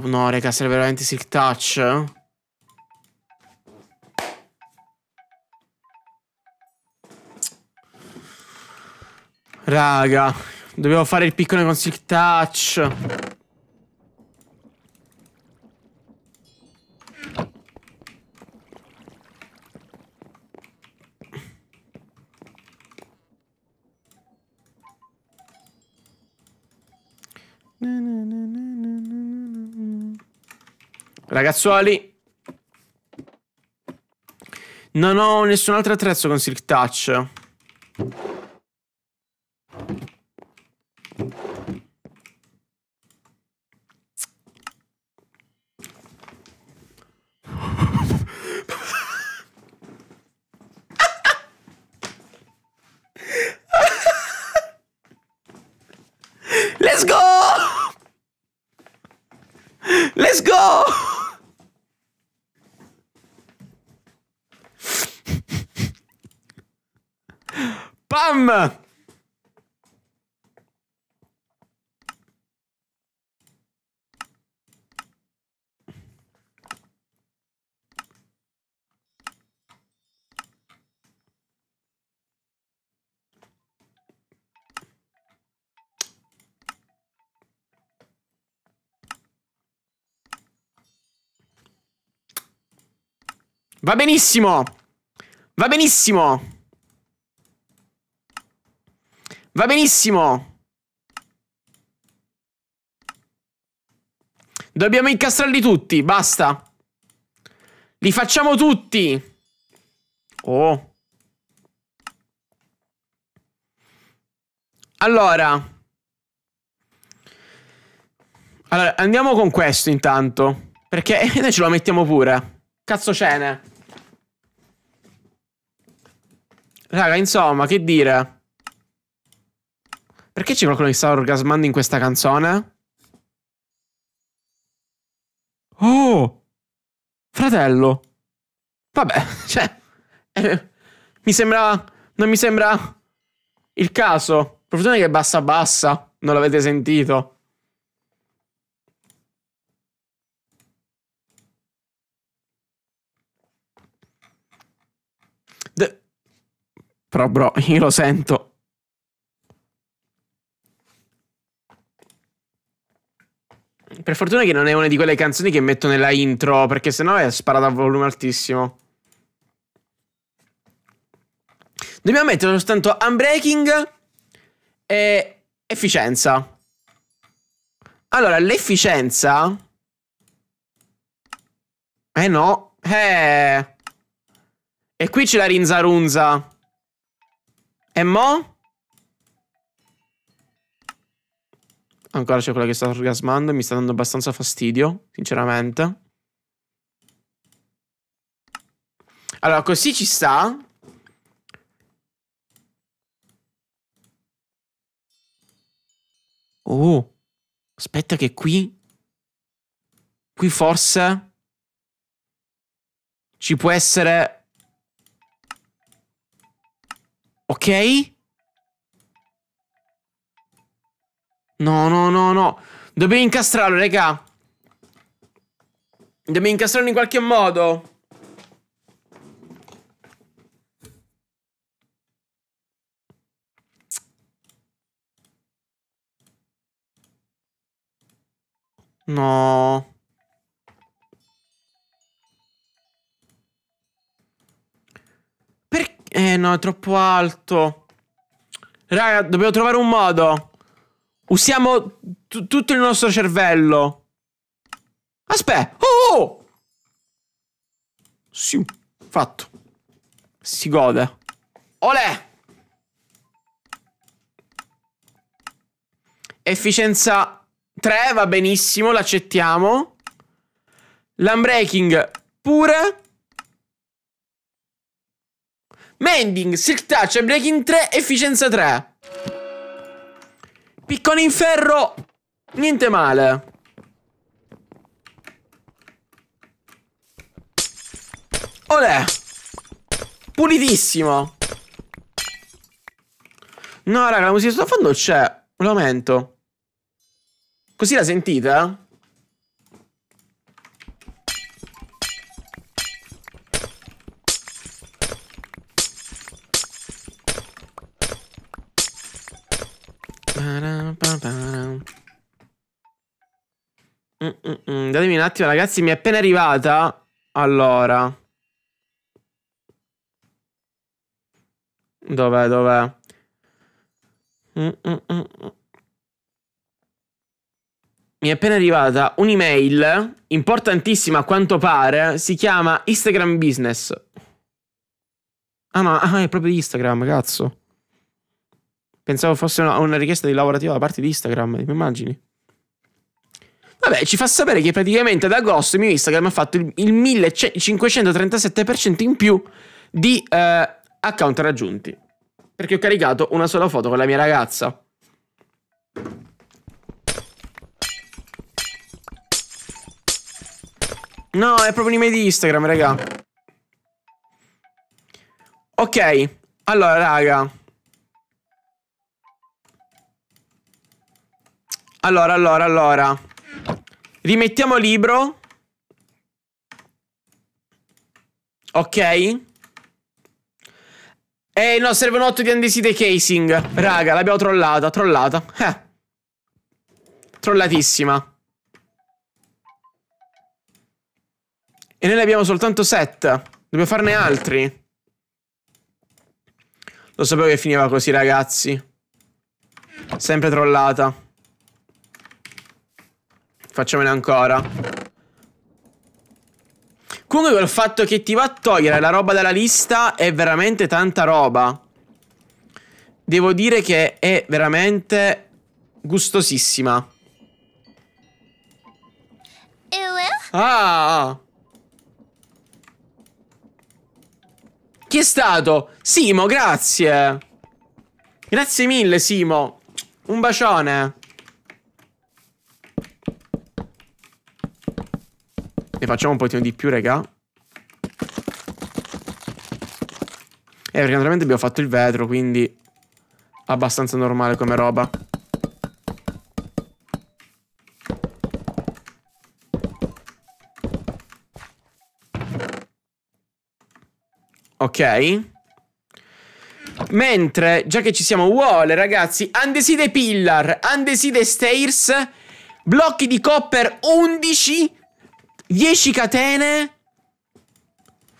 no, raga, serve veramente Silk Touch? Raga, dobbiamo fare il piccone con Silk Touch. Na, na. Ragazzuoli. Non ho nessun altro attrezzo con Silk Touch. Va benissimo. Va benissimo. Va benissimo. Dobbiamo incastrarli tutti, basta. Li facciamo tutti. Oh. Allora. Allora, andiamo con questo intanto. Perché noi ce lo mettiamo pure. Cazzo cene. Raga, insomma, che dire? Perché c'è qualcuno che sta orgasmando in questa canzone? Oh! Fratello! Vabbè, cioè... Eh, mi sembra... Non mi sembra... Il caso. Per che è bassa bassa. Non l'avete sentito. Però bro, io lo sento. Per fortuna che non è una di quelle canzoni che metto nella intro, perché sennò è sparata a volume altissimo. Dobbiamo mettere soltanto unbreaking e efficienza. Allora, l'efficienza... Eh no, eh... E qui c'è la rinzarunza. E mo? Ancora c'è quella che sta orgasmando mi sta dando abbastanza fastidio, sinceramente. Allora, così ci sta. Oh, aspetta che qui... Qui forse... Ci può essere Ok? No, no, no, no. Dobbiamo incastrarlo, raga. Dobbiamo incastrarlo in qualche modo. No. Eh no, è troppo alto. Raga, dobbiamo trovare un modo. Usiamo tutto il nostro cervello. Aspetta. Oh, oh, oh! Sì, fatto. Si gode. Olè! Efficienza 3 va benissimo, l'accettiamo. L'unbreaking pure. Mending, Silk Touch, Breaking 3, Efficienza 3 Piccone in ferro Niente male Olè Pulitissimo No raga, la musica sto fondo c'è Lamento Così la sentite? Eh? un attimo, ragazzi, mi è appena arrivata. Allora. Dov'è, dov'è? Mm, mm, mm, mi è appena arrivata un'email importantissima a quanto pare. Si chiama Instagram Business. Ah no, ah, è proprio di Instagram, cazzo. Pensavo fosse una, una richiesta di lavorativa da parte di Instagram, mi immagini? Vabbè, ci fa sapere che praticamente ad agosto il mio Instagram ha fatto il, il 1537% in più di eh, account raggiunti. Perché ho caricato una sola foto con la mia ragazza. No, è proprio un di Instagram, raga. Ok, allora, raga. Allora, allora, allora. Rimettiamo libro. Ok. Eh no, servono 8 di andesite casing. Raga, l'abbiamo trollata, trollata. Eh. Trollatissima. E noi ne abbiamo soltanto 7. Dobbiamo farne altri. Lo sapevo che finiva così, ragazzi. Sempre trollata. Facciamone ancora Comunque col fatto che ti va a togliere la roba dalla lista È veramente tanta roba Devo dire che è veramente gustosissima Ah Chi è stato? Simo, grazie Grazie mille Simo Un bacione Ne facciamo un pochino di più, regà. E eh, perché naturalmente abbiamo fatto il vetro, quindi abbastanza normale come roba. Ok. Mentre, già che ci siamo, wall, ragazzi, andeside pillar, andeside stairs, blocchi di copper 11 10 catene?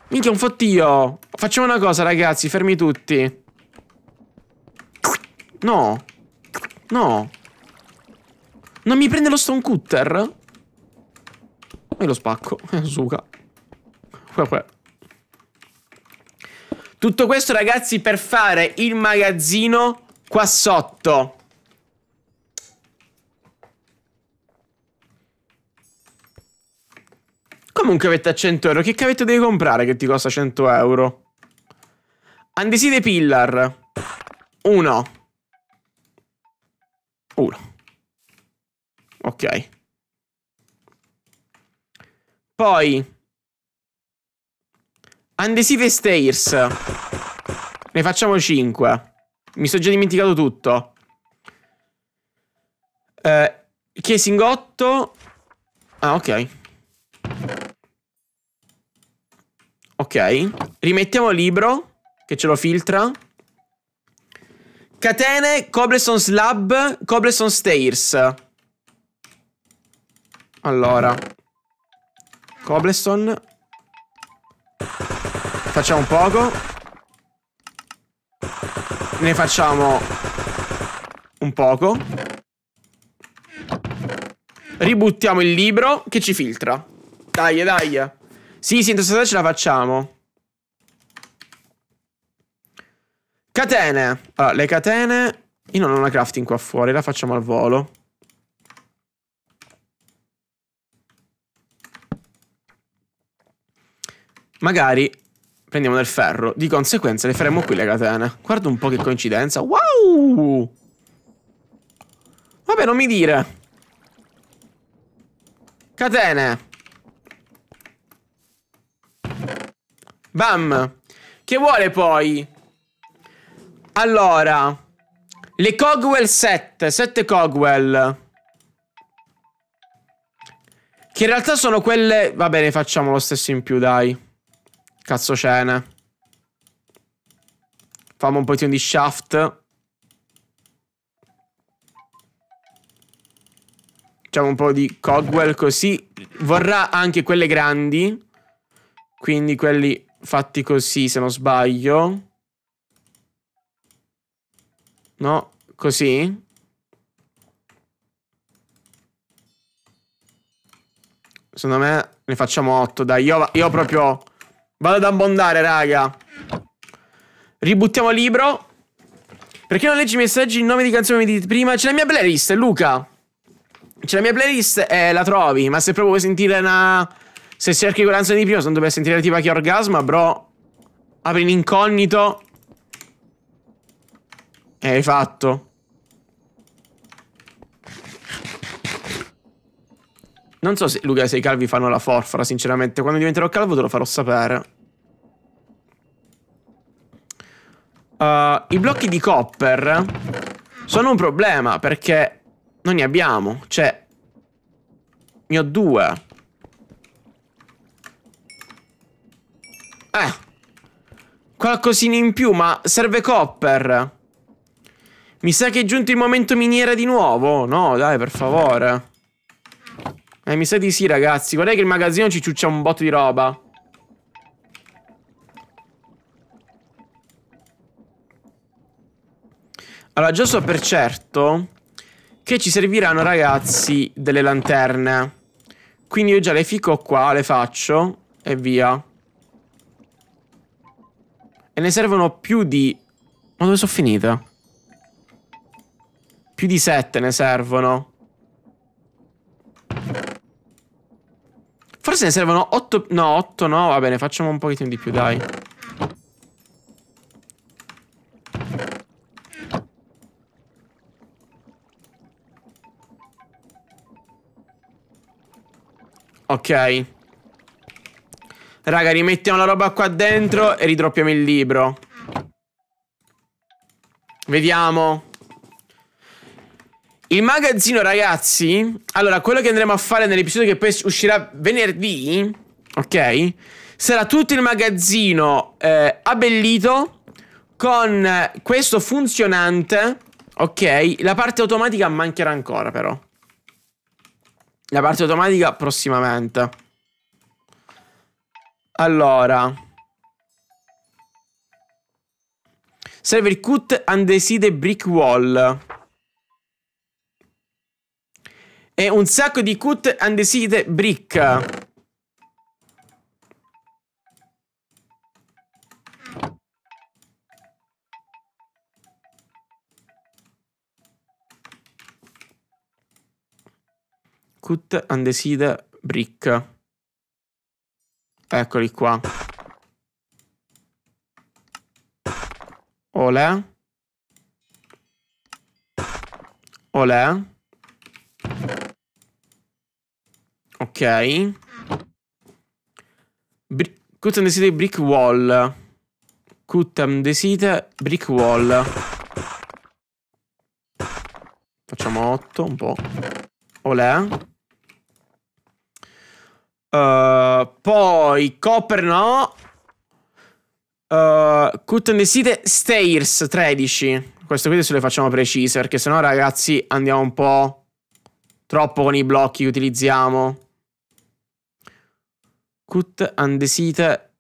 Minchia, un fottio. Facciamo una cosa, ragazzi, fermi tutti. No. No. Non mi prende lo stone cutter? E lo spacco. Suca. Tutto questo, ragazzi, per fare il magazzino qua sotto. Comunque avete a 100 euro? Che cavetto devi comprare che ti costa 100 euro? Andeside Pillar. Uno. Uno. Ok. Poi. Andeside Stairs. Ne facciamo 5. Mi sono già dimenticato tutto. Eh, Chiesingotto. Ah, ok. Ok. Rimettiamo il libro, che ce lo filtra. Catene, Cobblestone Slab, Cobblestone Stairs. Allora. Cobblestone. Facciamo un poco. Ne facciamo un poco. Ributtiamo il libro che ci filtra. Dai, dai. Sì, sì, in testa ce la facciamo. Catene. Allora, le catene... Io non ho una crafting qua fuori, la facciamo al volo. Magari prendiamo del ferro. Di conseguenza le faremo qui le catene. Guarda un po' che coincidenza. Wow! Vabbè, non mi dire. Catene. Bam. Che vuole poi? Allora. Le Cogwell 7. 7 Cogwell. Che in realtà sono quelle... Va bene, facciamo lo stesso in più, dai. Cazzo cene. Famo un po' di shaft. Facciamo un po' di Cogwell così. Vorrà anche quelle grandi. Quindi quelli fatti così se non sbaglio. No, così. Secondo me ne facciamo 8, dai. Io, io proprio vado ad abbondare, raga. Ributtiamo il libro. Perché non leggi i messaggi in nome di canzone canzoni di prima? C'è la mia playlist, Luca. C'è la mia playlist e eh, la trovi, ma se proprio vuoi sentire una se cerchi quell'ansia di prima, se non dovessi sentire la tipa che orgasma, bro. Apri l'incognito. E hai fatto. Non so se, Luca, se i calvi fanno la forfora, sinceramente. Quando diventerò calvo te lo farò sapere. Uh, I blocchi di copper sono un problema perché non ne abbiamo. Cioè, ne ho due. Eh. Qualcosina in più, ma serve copper. Mi sa che è giunto il momento miniera di nuovo. No, dai, per favore. Eh, mi sa di sì, ragazzi. Guardate che il magazzino ci ciuccia un botto di roba. Allora, già so per certo che ci serviranno, ragazzi, delle lanterne. Quindi io già le fico qua, le faccio e via. E ne servono più di... Ma dove sono finita? Più di sette ne servono. Forse ne servono otto... No, otto no. Va bene, facciamo un pochettino di più, dai. Ok. Raga, rimettiamo la roba qua dentro e ridroppiamo il libro. Vediamo. Il magazzino, ragazzi. Allora, quello che andremo a fare nell'episodio che poi uscirà venerdì. Ok. Sarà tutto il magazzino eh, abbellito con questo funzionante. Ok. La parte automatica mancherà ancora, però. La parte automatica prossimamente. Allora. Server cut andeside brick wall. E un sacco di cut andeside brick. Cut andeside brick. Eccoli qua. Olè. Olè. Ok. Bri cut and desite brick wall. Cut and desite brick wall. Facciamo 8 un po'. Olè. Uh, poi Copper no. Uh, eh, Cutendesite Stairs 13. Queste qui se le facciamo precise perché sennò ragazzi andiamo un po' troppo con i blocchi che utilizziamo. Cut andesite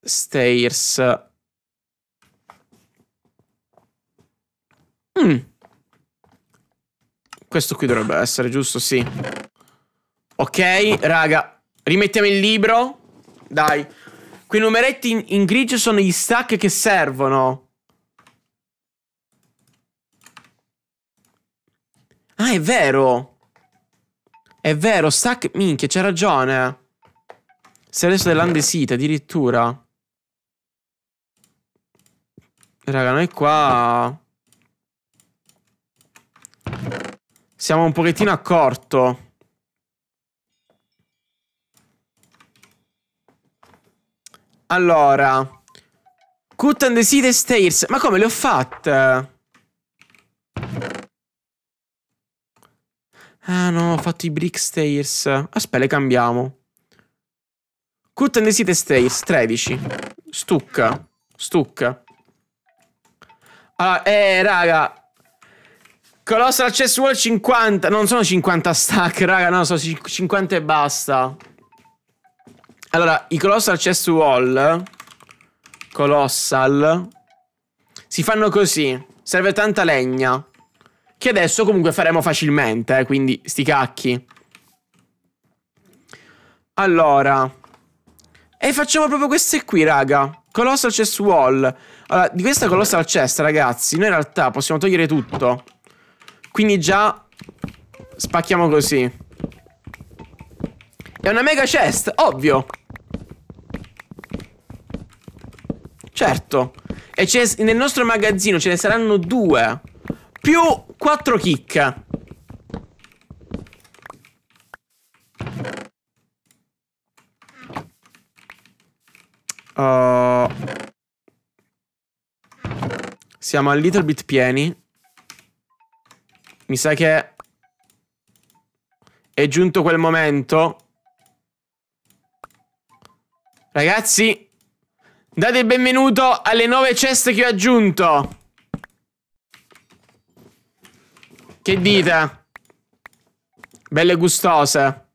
stairs. Mm. Questo qui dovrebbe essere, giusto? Sì. Ok, raga, Rimettiamo il libro. Dai. Quei numeretti in, in grigio sono gli stack che servono. Ah, è vero. È vero, stack... Minchia, c'è ragione. Se adesso dell'andesita, addirittura. Raga, noi qua... Siamo un pochettino a Allora Cut and the stairs Ma come le ho fatte? Ah no, ho fatto i brick stairs Aspetta, le cambiamo Cut and the stairs 13 Stucca Stucca Allora, eh raga Colossal Chess Wall 50 Non sono 50 stack, raga No, sono 50 e basta allora, i Colossal Chest Wall Colossal Si fanno così Serve tanta legna Che adesso comunque faremo facilmente eh, Quindi sti cacchi Allora E facciamo proprio queste qui raga Colossal Chest Wall Allora, di questa Colossal Chest ragazzi Noi in realtà possiamo togliere tutto Quindi già Spacchiamo così è una mega chest, ovvio. Certo. E nel nostro magazzino ce ne saranno due. Più quattro chicca. Uh, siamo a little bit pieni. Mi sa che è giunto quel momento Ragazzi, date il benvenuto alle nuove ceste che ho aggiunto. Che dite? Belle gustose.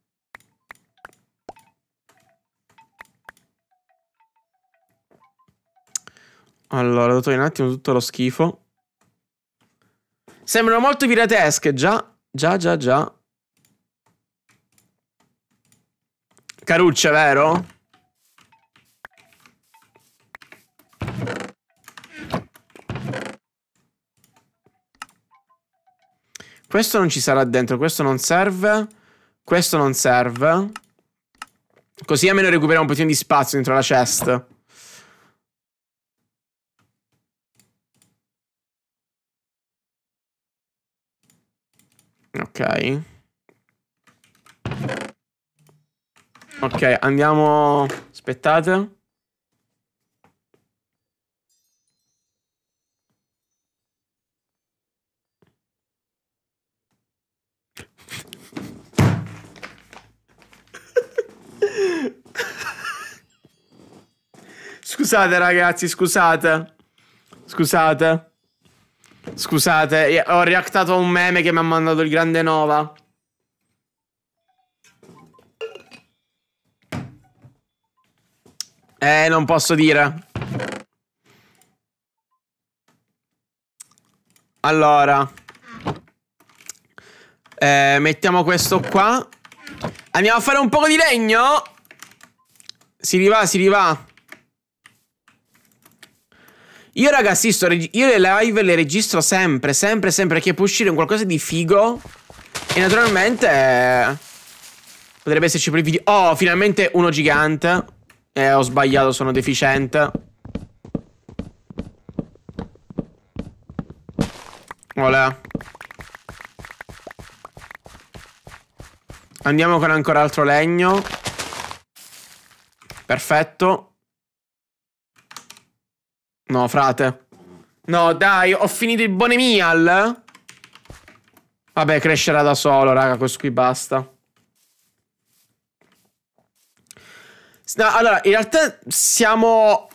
Allora, togli un attimo tutto lo schifo. Sembrano molto piratesche, già. Già, già, già. Carucce, vero? Questo non ci sarà dentro, questo non serve. Questo non serve. Così almeno recuperiamo un pochino di spazio dentro la chest. Ok. Ok, andiamo... Aspettate. Scusate ragazzi, scusate. Scusate. Scusate, ho reactato a un meme che mi ha mandato il grande Nova. Eh, non posso dire. Allora. Eh, mettiamo questo qua. Andiamo a fare un po' di legno? Si riva, si riva. Io ragazzi sto Io le live le registro sempre Sempre sempre Perché può uscire un qualcosa di figo E naturalmente Potrebbe esserci pure il video Oh finalmente uno gigante Eh ho sbagliato sono deficiente Olè Andiamo con ancora altro legno Perfetto No, frate. No, dai, ho finito il Bonemial. Vabbè, crescerà da solo, raga, questo qui basta. No, allora, in realtà siamo...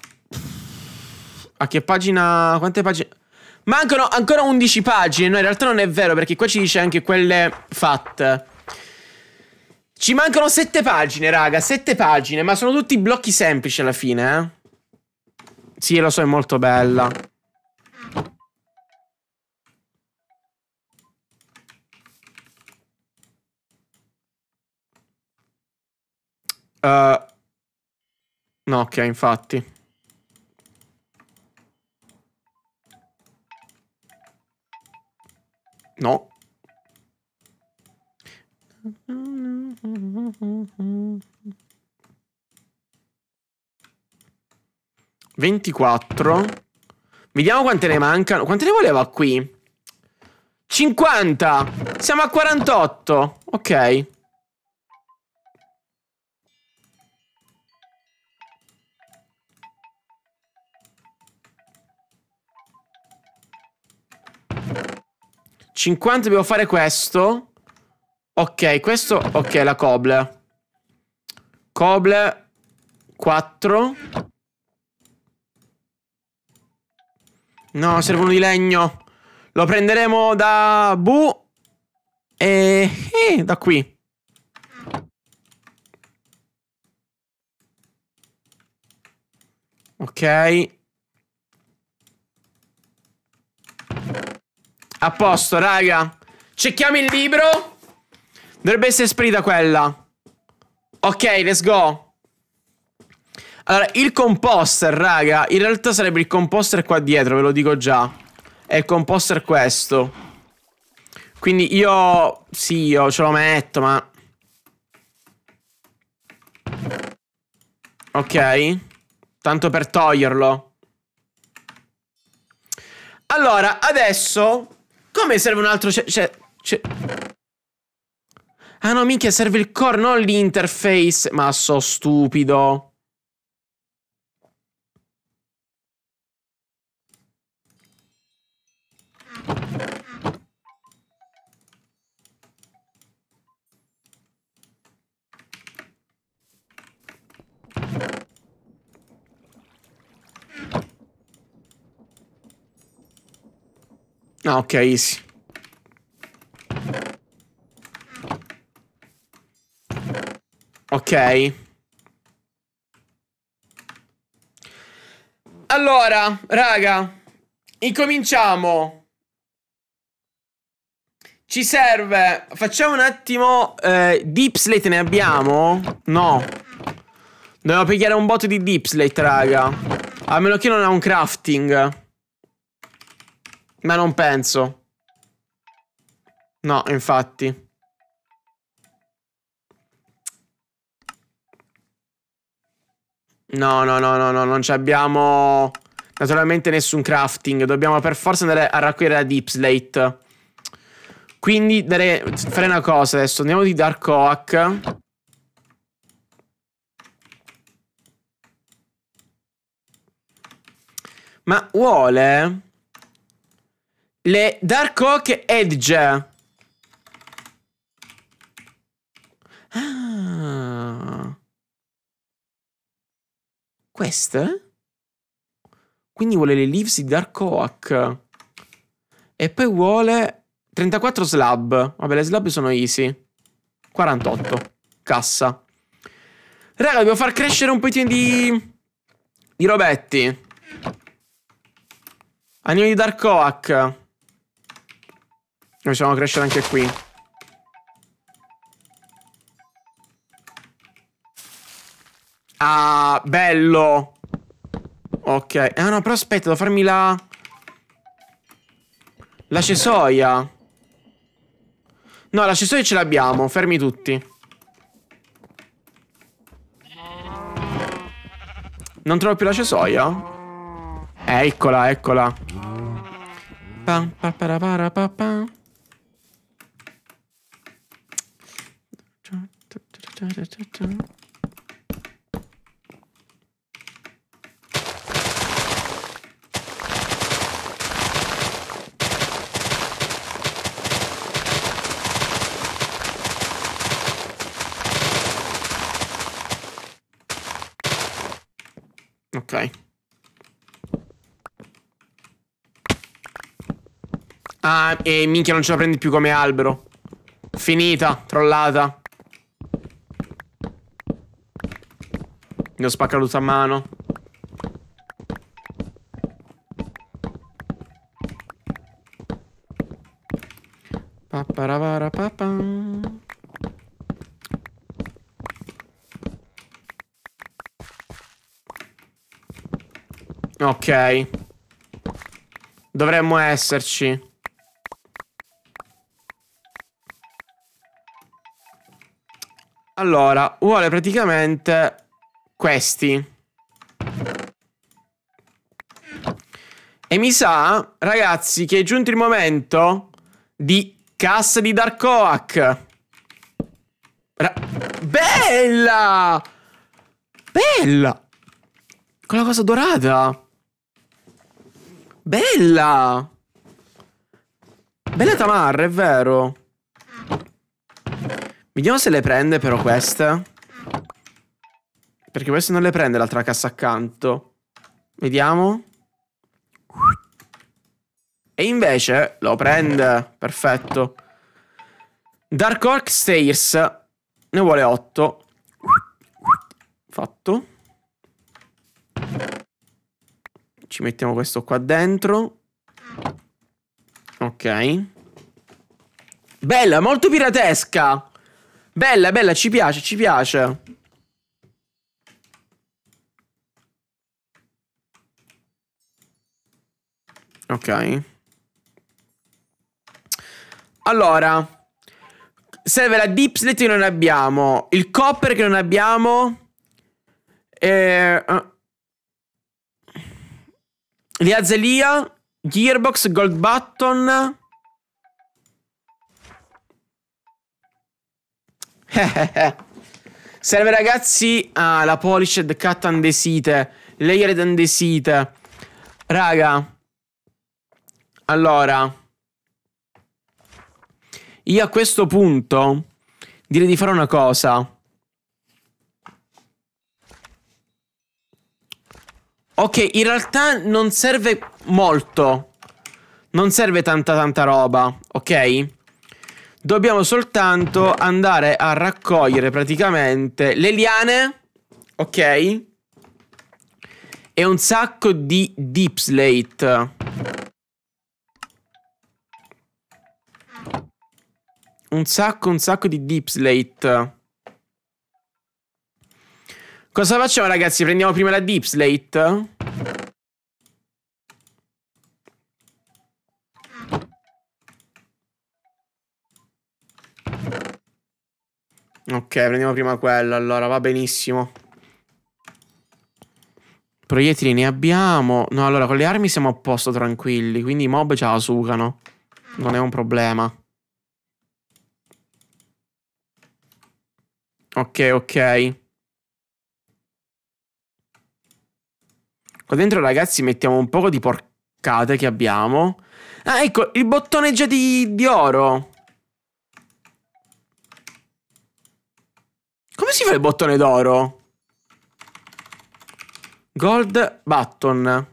A che pagina... Quante pagine... Mancano ancora 11 pagine, no, in realtà non è vero, perché qua ci dice anche quelle fatte. Ci mancano 7 pagine, raga, 7 pagine, ma sono tutti blocchi semplici alla fine, eh. Sì, lo so, è molto bella. Uh, no, ok, infatti. No. 24. Vediamo quante ne mancano. Quante ne voleva qui? 50. Siamo a 48. Ok. Cinquanta dobbiamo fare questo. Ok, questo... Ok, la coble. Coble 4. No, servono di legno. Lo prenderemo da Bu. E... Eh, da qui. Ok. A posto, raga. Cecchiamo il libro. Dovrebbe essere sprita quella. Ok, let's go. Allora, il composter, raga, in realtà sarebbe il composter qua dietro, ve lo dico già. È il composter questo. Quindi io... Sì, io ce lo metto, ma... Ok. Tanto per toglierlo. Allora, adesso... Come serve un altro... Cioè... Ah no, minchia, serve il core, non l'interface. Ma so stupido. Ah, ok, easy. Ok. Allora, raga, incominciamo. Ci serve... Facciamo un attimo... Eh, deep slate ne abbiamo? No. Dobbiamo pigliare un botto di deep slate, raga. A meno che non ha un crafting. Ma non penso. No, infatti. No, no, no, no, no, non ci abbiamo naturalmente nessun crafting. Dobbiamo per forza andare a raccogliere la deep slate. Quindi dare, fare una cosa adesso. Andiamo di Dark Oak. Ma vuole... Le Dark Oak Edge. Ah. Queste? Quindi vuole le leaves di Dark Oak. E poi vuole 34 slab. Vabbè, le slab sono easy. 48. Cassa. Raga, dobbiamo far crescere un po' di... Di robetti. Andiamo di Dark Oak. Noi possiamo crescere anche qui. Ah, bello. Ok. Ah no, però aspetta, devo farmi la... La cesoia. No, la cesoia ce l'abbiamo. Fermi tutti. Non trovo più la cesoia? Eh, eccola, eccola. Pam, pa, pa, pa, Ta -ta -ta Ok. Ah, e minchia non ce la prendi più come albero. Finita, trollata. Ne ho spaccato a mano. Papparavara papam. Ok. Dovremmo esserci. Allora, vuole praticamente questi. E mi sa, ragazzi, che è giunto il momento di cassa di Dark Oak. Ra Bella! Bella! Quella cosa dorata. Bella! Bella Tamar, è vero. Vediamo se le prende però queste. Perché questo non le prende l'altra cassa accanto. Vediamo. E invece lo prende. Perfetto. Dark Orc Stairs. Ne vuole 8. Fatto. Ci mettiamo questo qua dentro. Ok. Bella, molto piratesca. Bella, bella, ci piace, ci piace. Ok. Allora, serve la dipslet che non abbiamo, il copper che non abbiamo, eh, eh Liazelia, Gearbox, Gold Button. serve ragazzi ah, la Polished Cut andesite, Layered andesite. Raga, allora, io a questo punto direi di fare una cosa. Ok, in realtà non serve molto. Non serve tanta tanta roba, ok? Dobbiamo soltanto andare a raccogliere praticamente le liane, ok? E un sacco di deep slate. un sacco, un sacco di deep slate. Cosa facciamo ragazzi? Prendiamo prima la deep slate? Ok, prendiamo prima quella, allora va benissimo. Proiettili ne abbiamo. No, allora con le armi siamo a posto tranquilli, quindi i mob ce la sucano. Non è un problema. Ok, ok. Qua dentro, ragazzi, mettiamo un po' di porcate che abbiamo. Ah, ecco, il bottone già di, di oro. Come si fa il bottone d'oro? Gold button.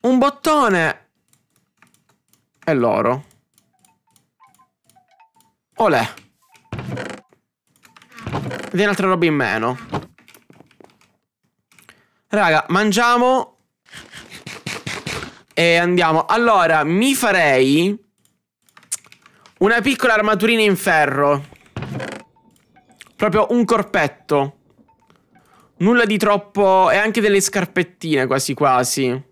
Un bottone. E l'oro. Olè. Ed è un'altra roba in meno. Raga, mangiamo. E andiamo. Allora, mi farei... Una piccola armaturina in ferro. Proprio un corpetto. Nulla di troppo... E anche delle scarpettine quasi quasi.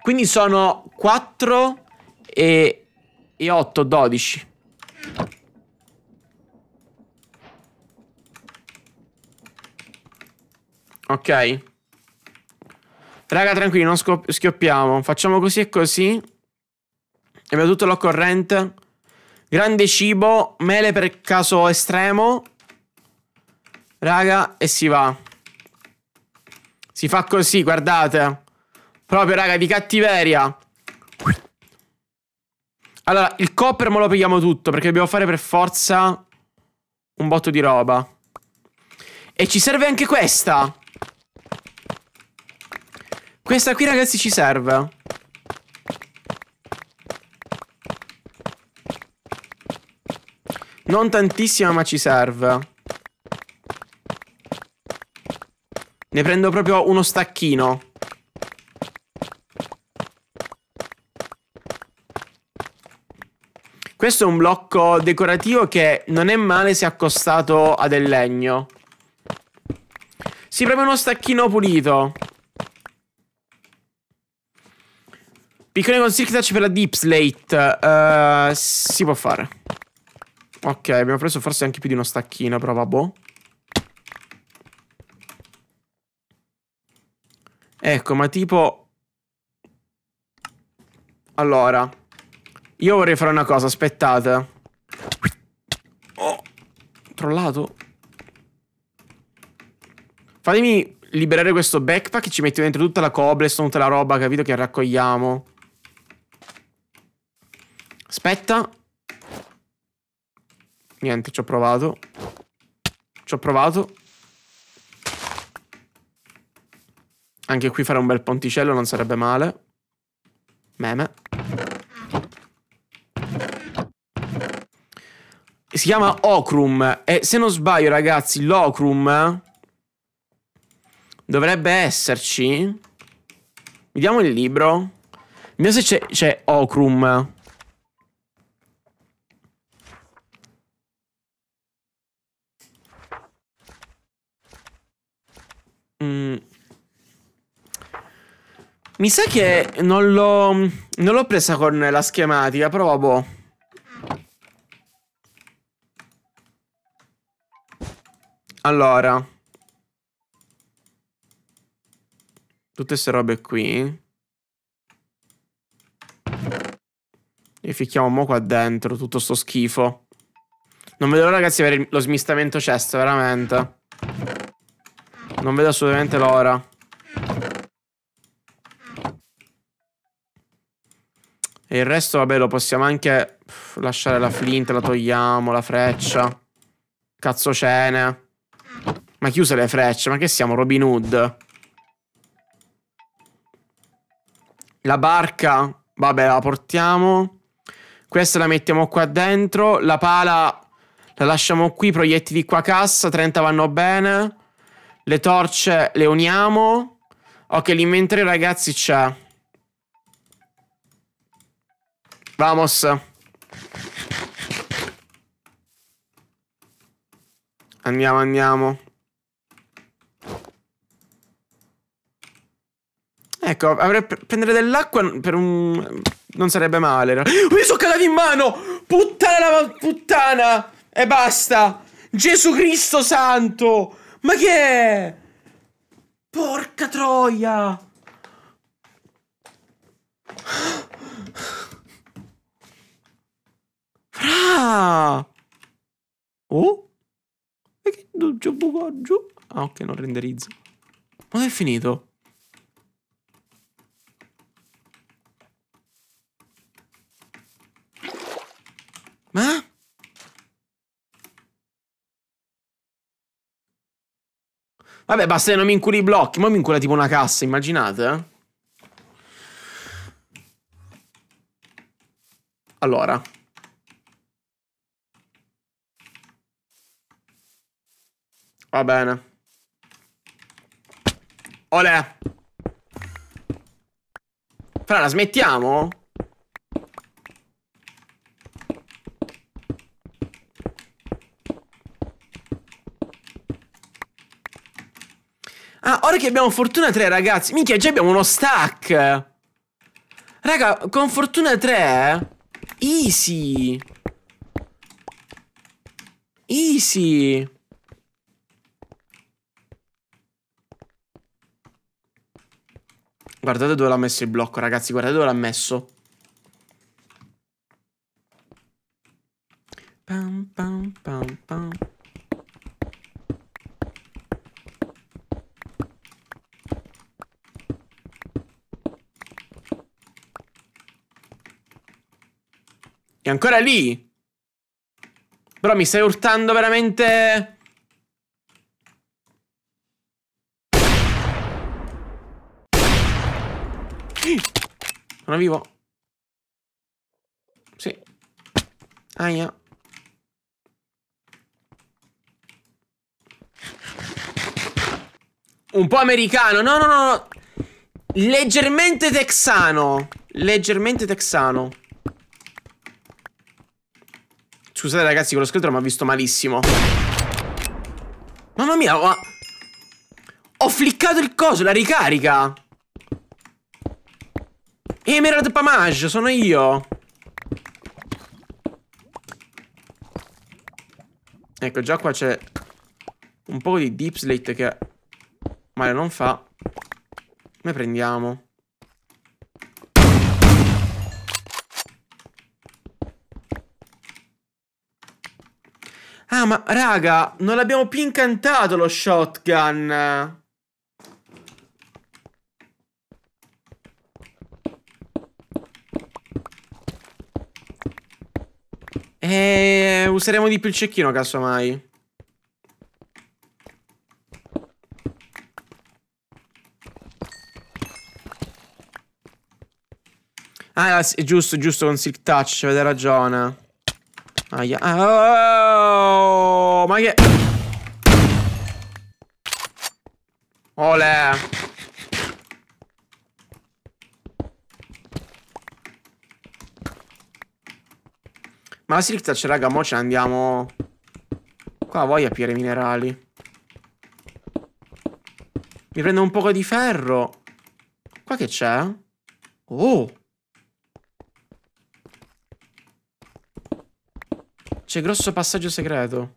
Quindi sono 4 e, e 8, 12. Ok. Raga, tranquilli, non schioppiamo. Facciamo così e così. Abbiamo tutto l'occorrente. Grande cibo, mele per caso estremo. Raga, e si va. Si fa così, guardate. Proprio, raga, di cattiveria. Allora, il copper me lo pigliamo tutto, perché dobbiamo fare per forza un botto di roba. E ci serve anche questa. Questa qui, ragazzi, ci serve. Non tantissima, ma ci serve. Ne prendo proprio uno stacchino. Questo è un blocco decorativo che non è male se accostato a del legno. Si proprio uno stacchino pulito. Piccone con Silk Touch per la Deep Slate. Uh, si può fare. Ok, abbiamo preso forse anche più di uno stacchino, però vabbè. Ecco, ma tipo... Allora. Io vorrei fare una cosa, aspettate. Oh, trollato. Fatemi liberare questo backpack e ci mettiamo dentro tutta la cobblestone, tutta la roba, capito, che raccogliamo. Aspetta. Niente, ci ho provato. Ci ho provato. Anche qui fare un bel ponticello non sarebbe male. Meme. Si chiama Okrum. E se non sbaglio, ragazzi, l'Okrum dovrebbe esserci. Vediamo il libro. Vediamo se c'è Okrum. Mm. Mi sa che non l'ho. Non l'ho presa con la schematica, però boh. Allora. Tutte queste robe qui. E ficchiamo mo qua dentro tutto sto schifo. Non vedo l'ora ragazzi avere lo smistamento chest, veramente. Non vedo assolutamente l'ora. E il resto, vabbè, lo possiamo anche lasciare la flint, la togliamo, la freccia. Cazzocene. Ma chiuse le frecce, ma che siamo, Robin Hood? La barca, vabbè, la portiamo. Questa la mettiamo qua dentro. La pala la lasciamo qui, proiettili qua cassa, 30 vanno bene. Le torce le uniamo. Ok, l'inventario ragazzi c'è. Vamos. Andiamo, andiamo. Ecco, avrei prendere dell'acqua per un... Non sarebbe male. Mi sono cagato in mano! Puttana la puttana! E basta! Gesù Cristo santo! Ma che è? Porca troia! Fra! Oh? E che c'è buco giù? Ah, ok, non renderizzo. Ma è finito? Ma? Vabbè, basta che non mi inculi i blocchi. Ma mi incula tipo una cassa, immaginate? Eh. Allora. Va bene. Olè. Fra, la smettiamo? ora che abbiamo fortuna 3, ragazzi. Minchia, già abbiamo uno stack. Raga, con fortuna 3. Easy. Easy. Guardate dove l'ha messo il blocco, ragazzi. Guardate dove l'ha messo. È ancora lì. Però mi stai urtando veramente... Sono vivo. Sì. Aia. Un po' americano. No, no, no. Leggermente texano. Leggermente texano. Scusate ragazzi, quello scheletro mi ha visto malissimo. Mamma mia, ma... Ho fliccato il coso, la ricarica! Emerald Pamage, sono io! Ecco, già qua c'è un po' di deep slate che Male non fa. Noi prendiamo. Ah, ma raga, non l'abbiamo più incantato lo shotgun. E eh, useremo di più il cecchino, casomai. Ah, è giusto, giusto con Silk Touch, avete ragione. Aia. Oh, ma che... Ole. Ma la silica c'è, raga, mo ce ne andiamo... Qua voglio aprire minerali. Mi prendo un poco di ferro. Qua che c'è? Oh! C'è grosso passaggio segreto.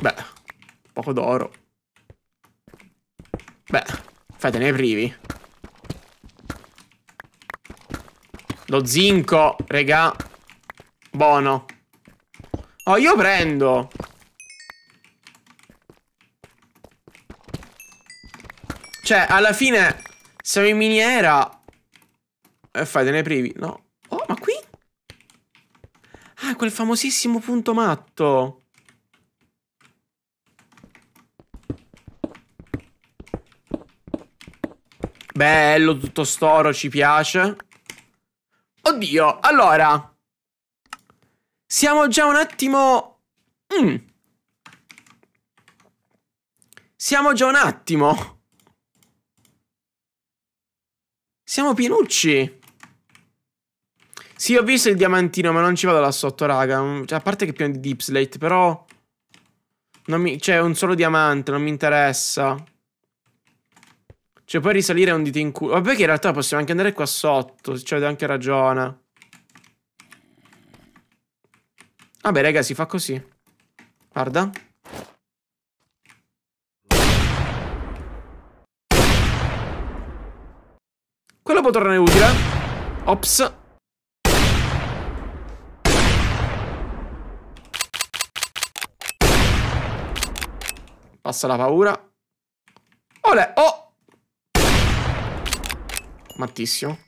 Beh, poco d'oro. Bene, fatene i privi. Lo zinco, regà. Buono. Oh, io prendo. Cioè, alla fine, siamo in miniera. E eh, fai, te ne privi. No. Oh, ma qui? Ah, quel famosissimo punto matto. Bello, tutto storo, ci piace. Oddio, allora. Siamo già un attimo... Mm. Siamo già un attimo Siamo Pinucci. Sì, ho visto il diamantino, ma non ci vado là sotto, raga. Mm, cioè, a parte che è pieno di deep slate, però... Mi... Cioè, un solo diamante, non mi interessa. Cioè, puoi risalire è un dito in culo. Vabbè che in realtà possiamo anche andare qua sotto. se c'è anche ragione. Vabbè, raga, si fa così. Guarda. Quello può tornare utile. Ops. Passa la paura. Olè, oh! Mattissimo.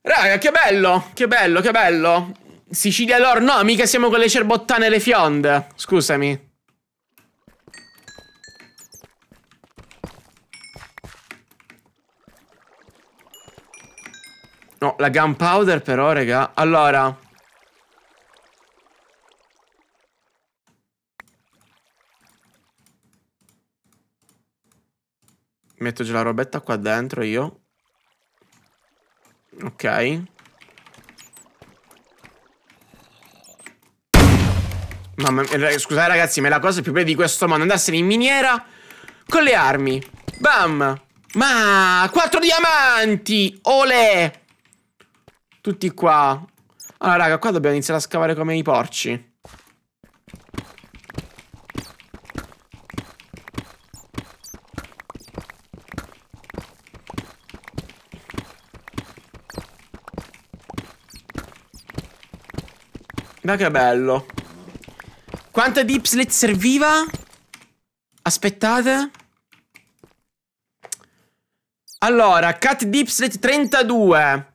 Raga, che bello, che bello, che bello. Sicilia lore, no, mica siamo con le cerbottane e le fionde. Scusami. No, la gunpowder però, raga. Allora... Metto già la robetta qua dentro io. Ok. Mamma mia, scusate eh, ragazzi, ma è la cosa più bella di questo mondo. Andarsene in miniera con le armi. Bam! Ma... Quattro diamanti! Ole! Tutti qua. Allora, raga, qua dobbiamo iniziare a scavare come i porci. Ma che bello. Quanta dipslet serviva? Aspettate. Allora, cat dipslet 32.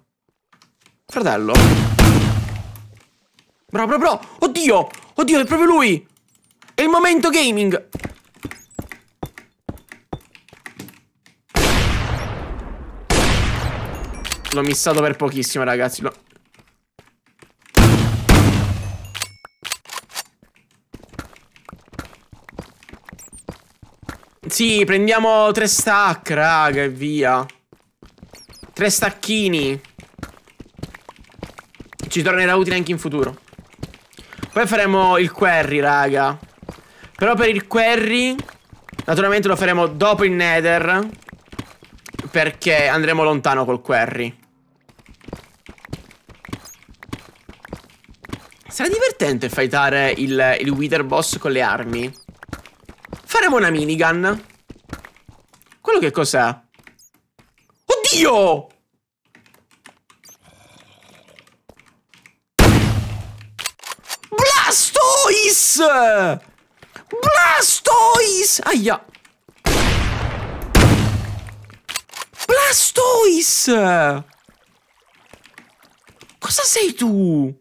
Fratello. Bro, bro, bro. Oddio. Oddio, è proprio lui. È il momento gaming. L'ho missato per pochissimo, ragazzi. No. Sì, prendiamo tre stack, raga, e via. Tre stacchini. Ci tornerà utile anche in futuro Poi faremo il query, raga Però per il query Naturalmente lo faremo dopo il nether Perché andremo lontano col query Sarà divertente fightare il, il Wither Boss con le armi Faremo una minigun Quello che cos'è? Oddio! Blastoise! Blastoise! Aia! Blastoise! Cosa sei tu?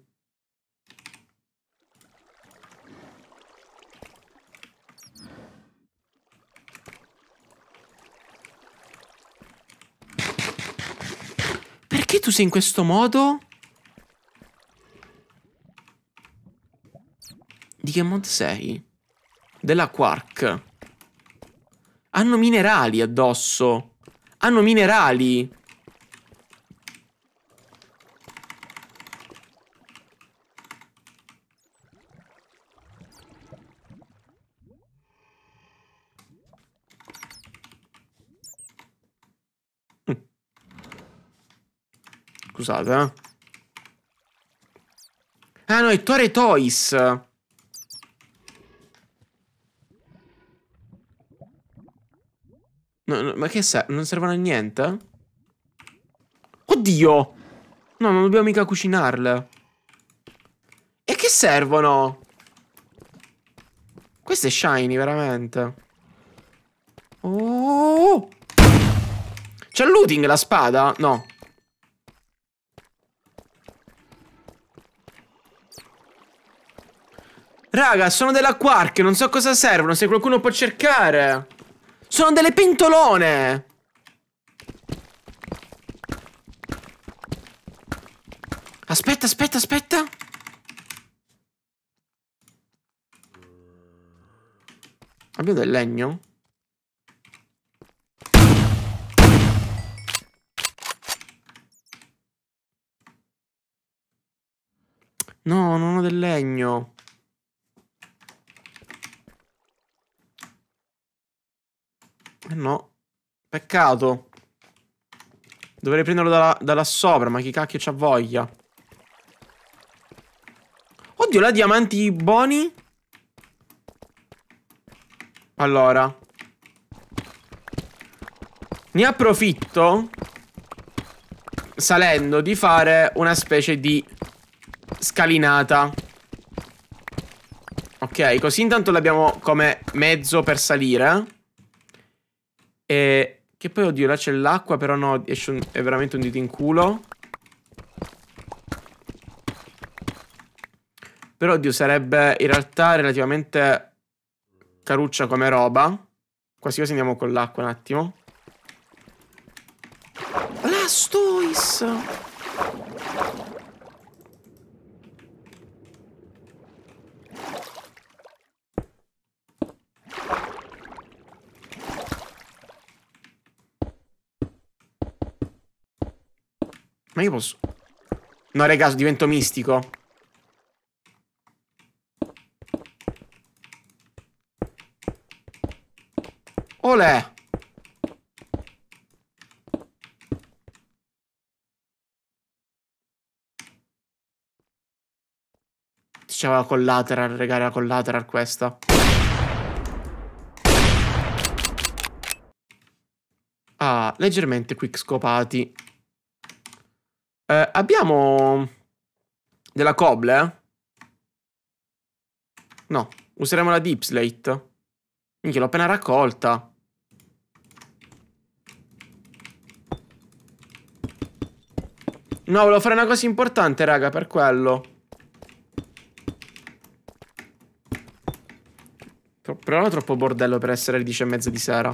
Perché tu sei in questo modo? Di che mod sei? Della Quark. Hanno minerali addosso. Hanno minerali. Scusate, eh. Ah no, è Tore Toys. No, no, ma che serve? Non servono a niente? Oddio! No, non dobbiamo mica cucinarle. E che servono? Queste shiny, veramente. Oh! C'è looting la spada? No. Raga, sono della Quark, non so cosa servono, se qualcuno può cercare. Sono delle pentolone! Aspetta, aspetta, aspetta! Abbiamo del legno? No, non ho del legno. Eh, no. Peccato. Dovrei prenderlo da, da là sopra, ma chi cacchio c'ha voglia? Oddio, la diamanti buoni. Allora. Ne approfitto salendo di fare una specie di scalinata. Ok, così intanto l'abbiamo come mezzo per salire. E che poi, oddio, là c'è l'acqua, però no, un, è veramente un dito in culo. Però, oddio, sarebbe in realtà relativamente caruccia come roba. Quasi quasi andiamo con l'acqua un attimo. Blastoise! Ma io posso... No, raga, divento mistico. Olè! C'era la collateral, raga, la collateral questa. Ah, leggermente quick scopati. Eh, abbiamo della coble? Eh? No, useremo la deep slate. Minchia, l'ho appena raccolta. No, volevo fare una cosa importante, raga, per quello. Però è troppo bordello per essere alle 10 e mezza di sera.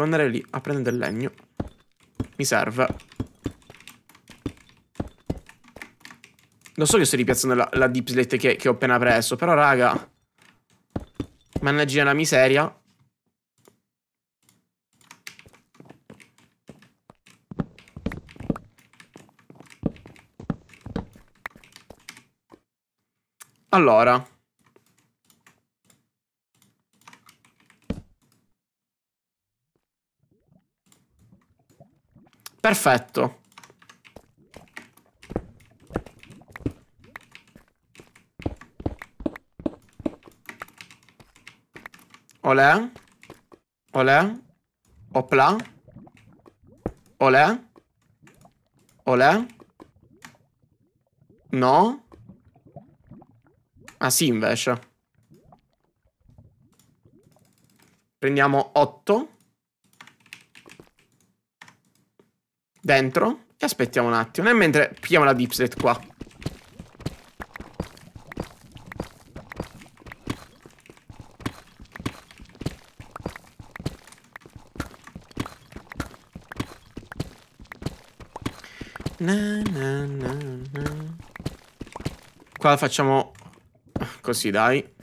Devo andare lì a prendere del legno. Mi serve. Lo so che sto ripiazzando la, la deep slate che, che ho appena preso, però raga... Mannaggia la miseria. Allora... Perfetto. Olè. Olè. Opla. Olè. Olè. No. Ah sì, invece. Prendiamo 8. dentro e aspettiamo un attimo. Nel mentre pigliamo la dipset qua. Na, na, na, Qua facciamo così, dai.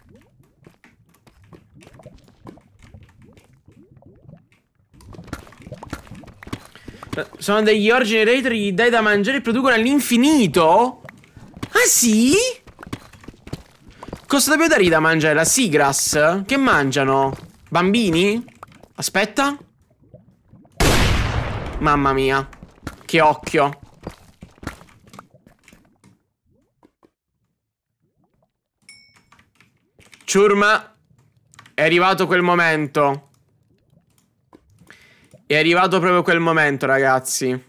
Sono degli Or Generator, gli dai da mangiare e producono all'infinito? Ah sì? Cosa dobbiamo dargli da mangiare? La Seagrass? Che mangiano? Bambini? Aspetta Mamma mia Che occhio Ciurma È arrivato quel momento è arrivato proprio quel momento, ragazzi.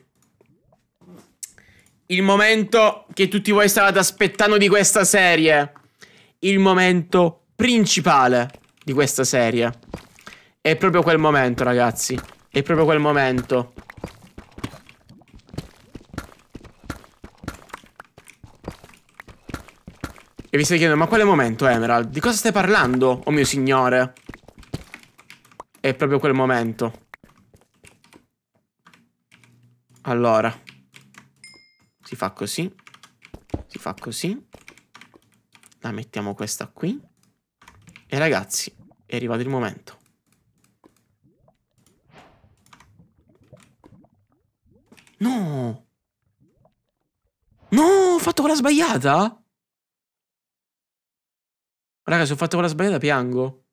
Il momento che tutti voi stavate aspettando di questa serie. Il momento principale di questa serie. È proprio quel momento, ragazzi. È proprio quel momento. E vi stai chiedendo, ma quale momento, Emerald? Di cosa stai parlando, oh mio signore? È proprio quel momento. Allora, si fa così, si fa così, la mettiamo questa qui. E ragazzi, è arrivato il momento. No! No, ho fatto quella sbagliata? Raga, se ho fatto quella sbagliata piango.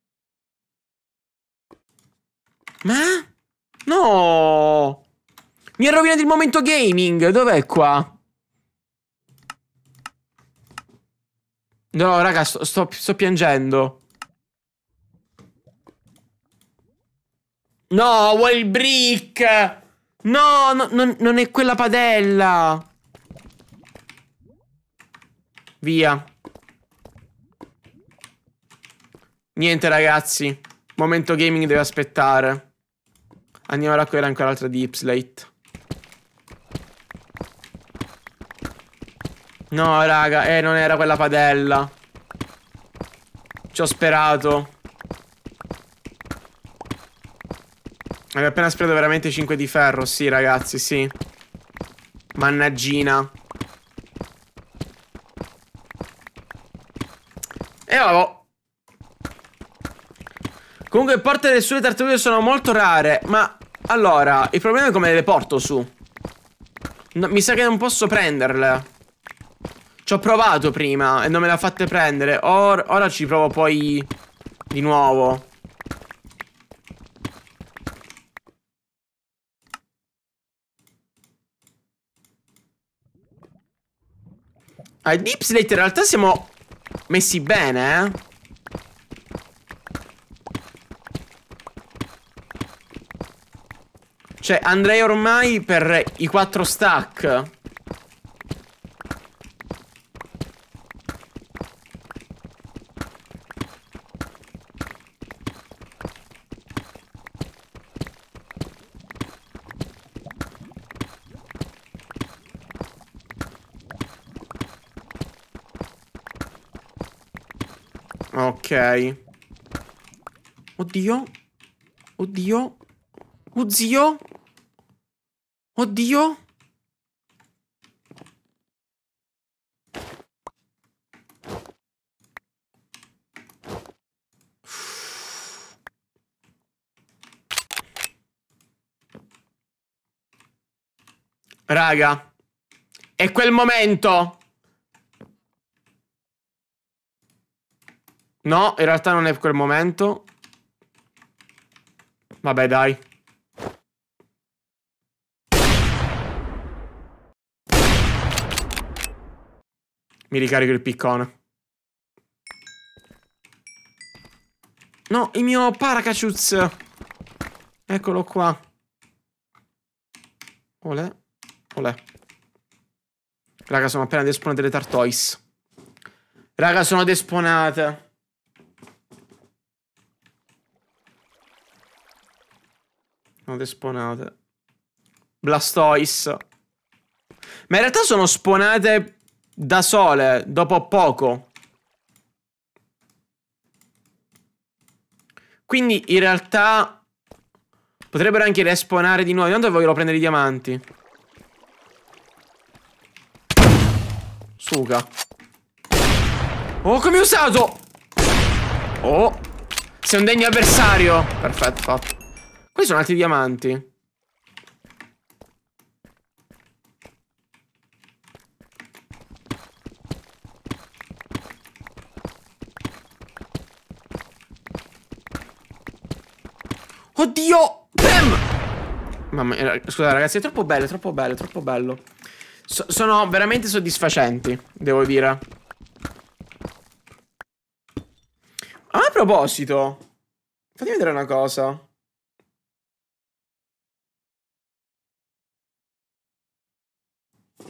Ma? No! Mi ha rovinato il momento gaming. Dov'è qua? No, raga, sto, sto, sto piangendo. No, vuoi il brick? No, no, no, non è quella padella. Via. Niente, ragazzi. Momento gaming deve aspettare. Andiamo a raccogliere anche l'altra di Ipslate. No, raga, eh, non era quella padella. Ci ho sperato. Avevo appena sperato veramente 5 di ferro, sì, ragazzi, sì. Mannaggina. E vabbè. Comunque, le porte le sue tartarughe sono molto rare, ma... Allora, il problema è come le porto su. No, mi sa che non posso prenderle. Ci ho provato prima e non me l'ha fatta prendere. Or ora ci provo poi di nuovo. Al ah, Deep Slate in realtà siamo messi bene, eh. Cioè, andrei ormai per i quattro stack. Oddio. Oddio. Oddio. Oddio. Raga. È quel momento. No, in realtà non è quel momento. Vabbè, dai. Mi ricarico il piccone. No, il mio paracacciuz. Eccolo qua. Olè. Olè. Raga, sono appena desponate le tartois. Raga, sono desponate. Note spawnate. Blastoise. Ma in realtà sono spawnate da sole, dopo poco. Quindi in realtà potrebbero anche respawnare di nuovo. Non voglio prendere i diamanti. Suga. Oh, come ho usato! Oh. Sei un degno avversario. Perfetto, fatto. Questi sono altri diamanti. Oddio! Bam! Mamma mia, scusa ragazzi, è troppo bello, è troppo bello, è troppo bello. So sono veramente soddisfacenti, devo dire. A proposito, fatemi vedere una cosa.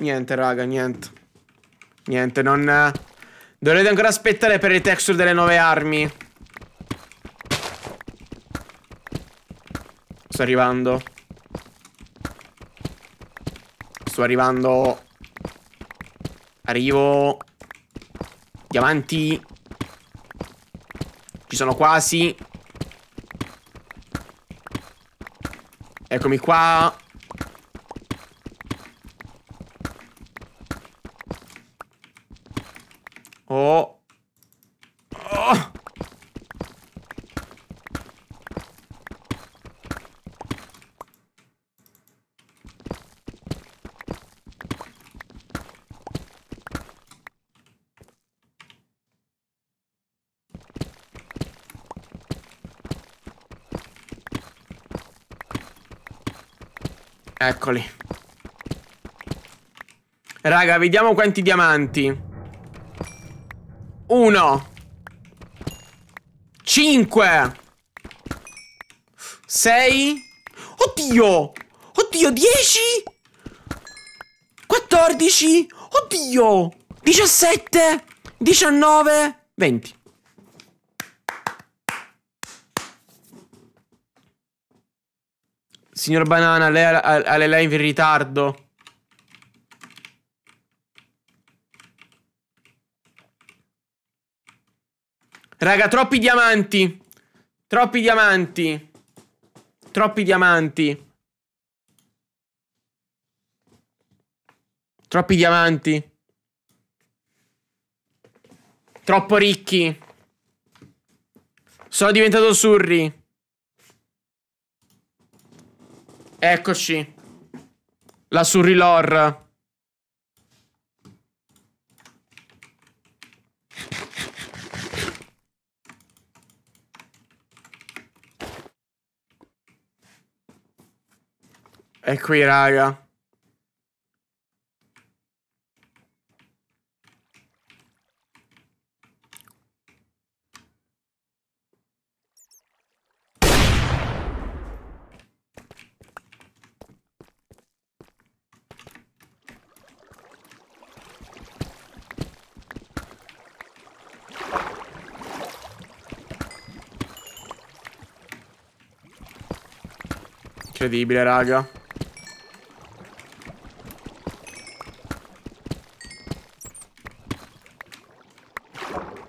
Niente, raga, niente. Niente, non... Dovrete ancora aspettare per le texture delle nuove armi. Sto arrivando. Sto arrivando. Arrivo. Diamanti. Ci sono quasi. Eccomi qua. eccoli. Raga, vediamo quanti diamanti. Uno. Cinque. Sei. Oddio. Oddio, dieci. Quattordici. Oddio. Diciassette. Diciannove. Venti. Signor Banana, lei alle live in ritardo. Raga, troppi diamanti. Troppi diamanti. Troppi diamanti. Troppi diamanti. Troppo ricchi. Sono diventato surri. Eccoci. La Surrilor. E qui, raga. incredibile, raga.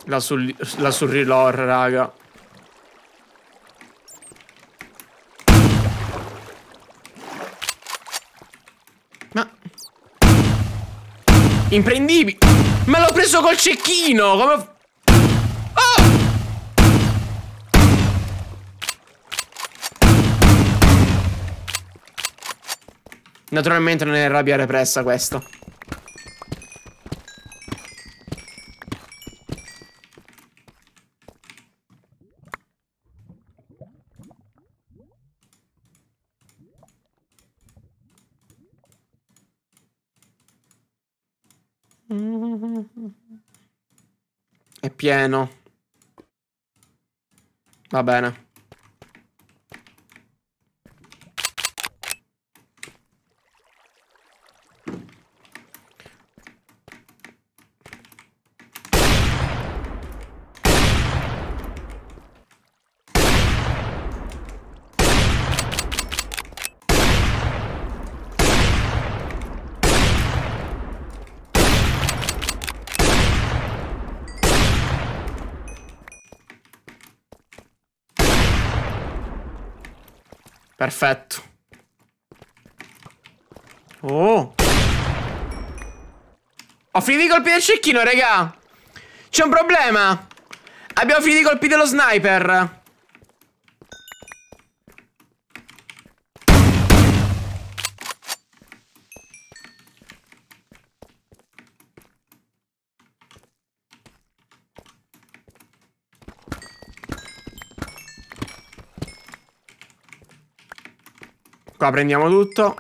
La sul, la sul reload, raga. Ma... Imprendibile! Ma l'ho preso col cecchino! Come... Naturalmente non è rabbia repressa questo. È pieno. Va bene. Perfetto. Oh. Ho finito i colpi del cecchino, raga. C'è un problema. Abbiamo finito i colpi dello sniper. Qua prendiamo tutto.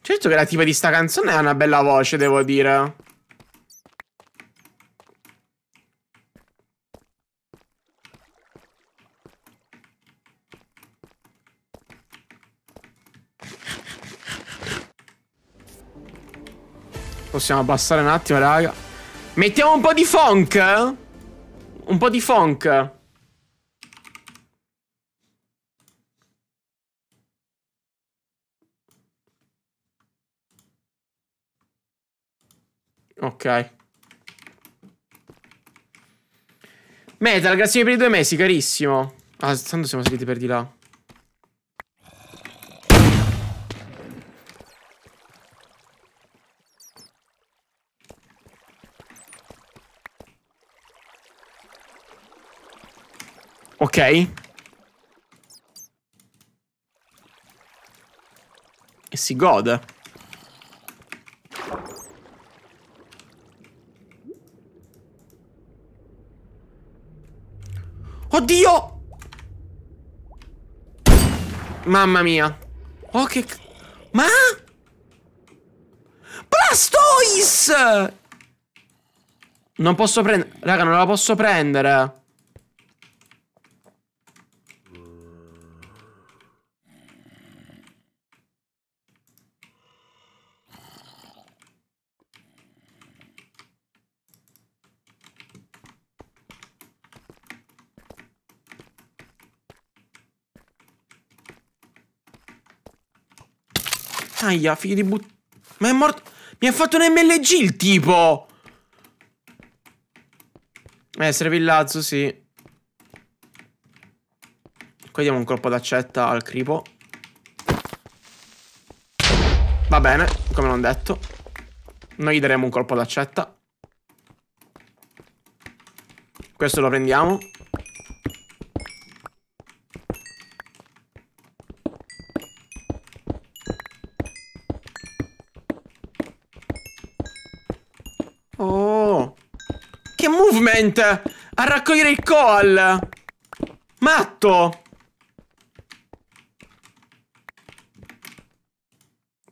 Certo che la tipa di sta canzone ha una bella voce, devo dire. Possiamo abbassare un attimo, raga. Mettiamo un po' di funk? Un po' di funk. Ok. Metal, grazie per i due mesi, carissimo. Ah, tanto siamo saliti per di là. Ok. E si gode. Oddio! Mamma mia. Oh, che... Ma? Blastoise! Non posso prendere... Raga, non la posso prendere. Aia, figli di but... Ma è morto... Mi ha fatto un MLG il tipo! Eh, serve il lazzo, sì. Qua diamo un colpo d'accetta al cripo. Va bene, come non detto. Noi gli daremo un colpo d'accetta. Questo lo prendiamo. gente! A raccogliere il call. Matto!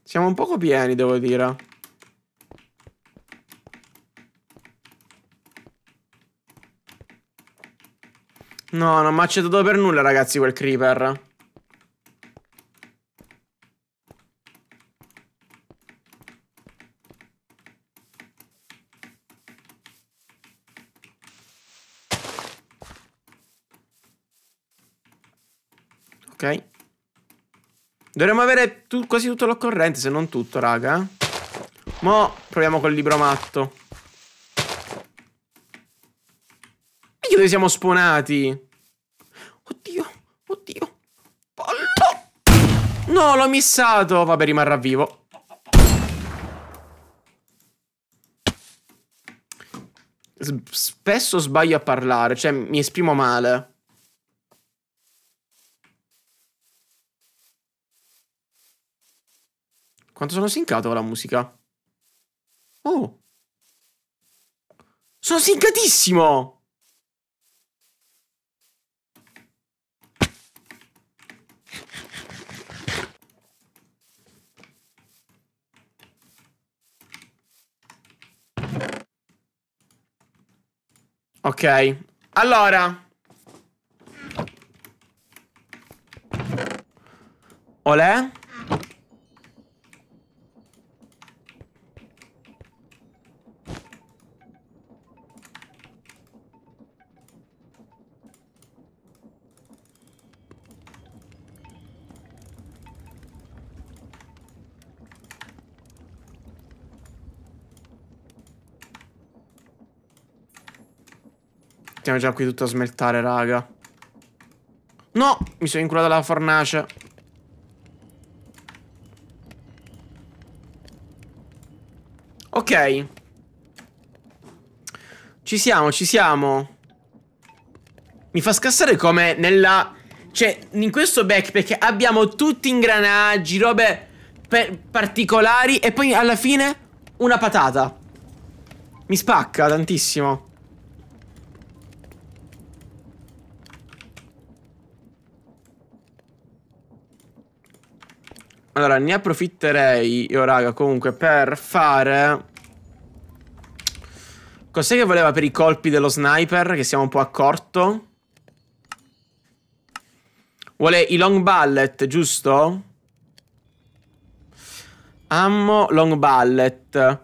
Siamo un poco pieni, devo dire. No, non mi ha accettato per nulla, ragazzi, quel creeper. Ok. Dovremmo avere tu quasi tutto l'occorrente, se non tutto, raga. Mo' proviamo col libro matto. Io dove siamo sponati? Oddio, oddio. Pollo! No, l'ho missato. Vabbè, rimarrà vivo. S spesso sbaglio a parlare, cioè mi esprimo male. Quanto sono sincato la musica? Oh. Sono sincatissimo! Ok, allora... Olè? Mettiamo già qui tutto a smeltare, raga. No! Mi sono inculato la fornace. Ok. Ci siamo, ci siamo. Mi fa scassare come nella... Cioè, in questo backpack abbiamo tutti ingranaggi, robe particolari e poi alla fine una patata. Mi spacca tantissimo. Allora, ne approfitterei io, raga, comunque, per fare... Cos'è che voleva per i colpi dello sniper? Che siamo un po' a Vuole i long bullet, giusto? Ammo, long bullet.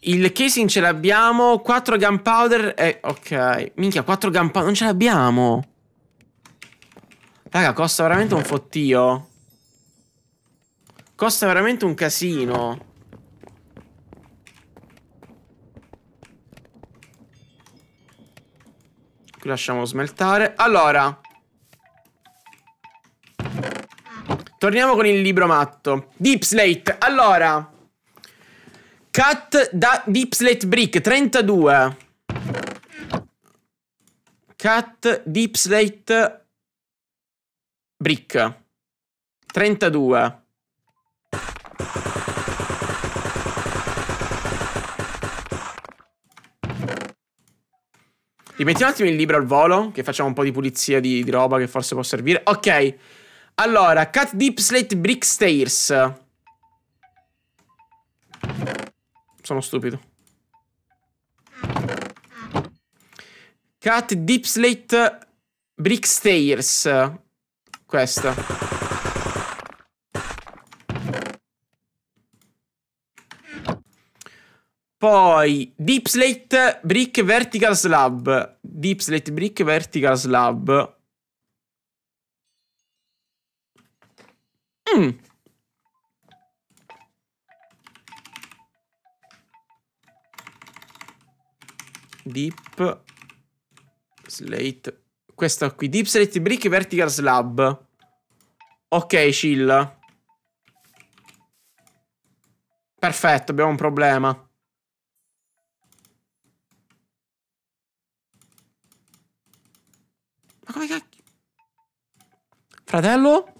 Il casing ce l'abbiamo. 4 gunpowder e... Ok. Minchia, 4 gunpowder. Non ce l'abbiamo. Raga, costa veramente un fottio. Costa veramente un casino. Qui lasciamo smeltare. Allora. Torniamo con il libro matto. Deep Slate. Allora. Cut da Deep Slate Brick 32. Cut Deep Slate Brick 32. Rimettiamo un attimo il libro al volo, che facciamo un po' di pulizia di, di roba che forse può servire. Ok. Allora, Cut Deep Slate Brick Stairs. Sono stupido. Cut Deep Slate Brick Stairs. Questa. Poi Deep Slate Brick Vertical Slab. Deep Slate Brick Vertical Slab. Mm. Deep Slate. Questa qui. Deep Slate Brick Vertical Slab. Ok, chill. Perfetto, abbiamo un problema. come cacchio? Fratello?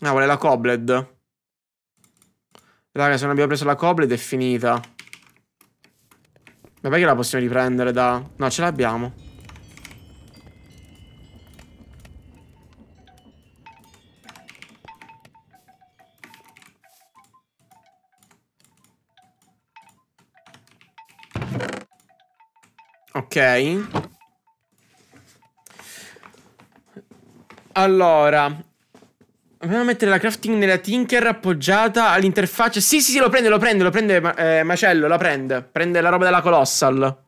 Ah, vuole la Cobled. Raga, se non abbiamo preso la Cobled è finita. Vabbè che la possiamo riprendere da... No, ce l'abbiamo. Ok. Allora, Dobbiamo mettere la crafting nella Tinker appoggiata all'interfaccia. Sì, sì, sì, lo prende, lo prende, lo prende eh, Macello, la prende. Prende la roba della Colossal.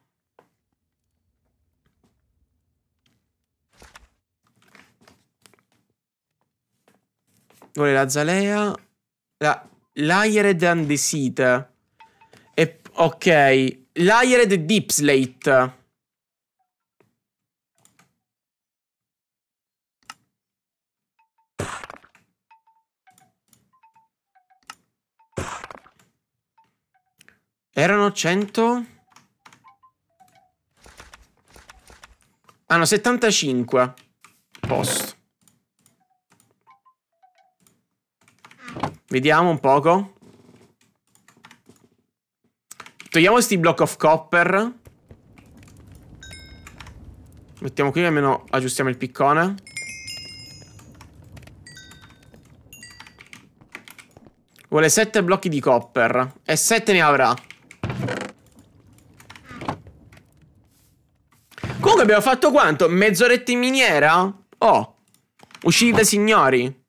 Vuole la Zalea. La Layered Andesite. E, ok. Layered Deep Slate. Erano 100... Ah no, 75. Post Vediamo un poco. Togliamo sti block of copper. Mettiamo qui almeno aggiustiamo il piccone. Vuole 7 blocchi di copper. E 7 ne avrà. Abbiamo fatto quanto? Mezz'oretta in miniera? Oh, uscite signori.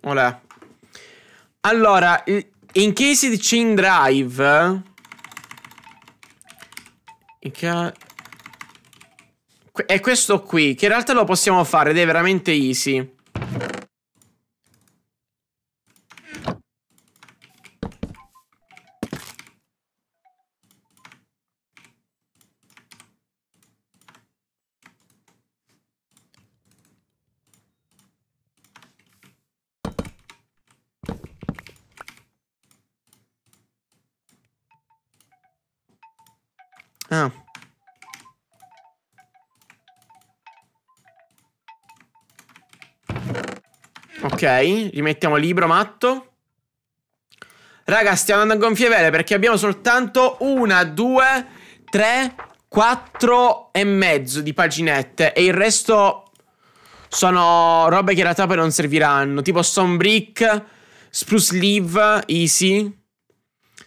Olè. Allora, in case di chain drive... È questo qui, che in realtà lo possiamo fare ed è veramente easy. Ok, rimettiamo libro matto. Raga, stiamo andando a gonfie vele perché abbiamo soltanto una, due, tre, quattro e mezzo di paginette. E il resto sono robe che in realtà poi non serviranno. Tipo Stone Brick, Spruce Leaf, Easy,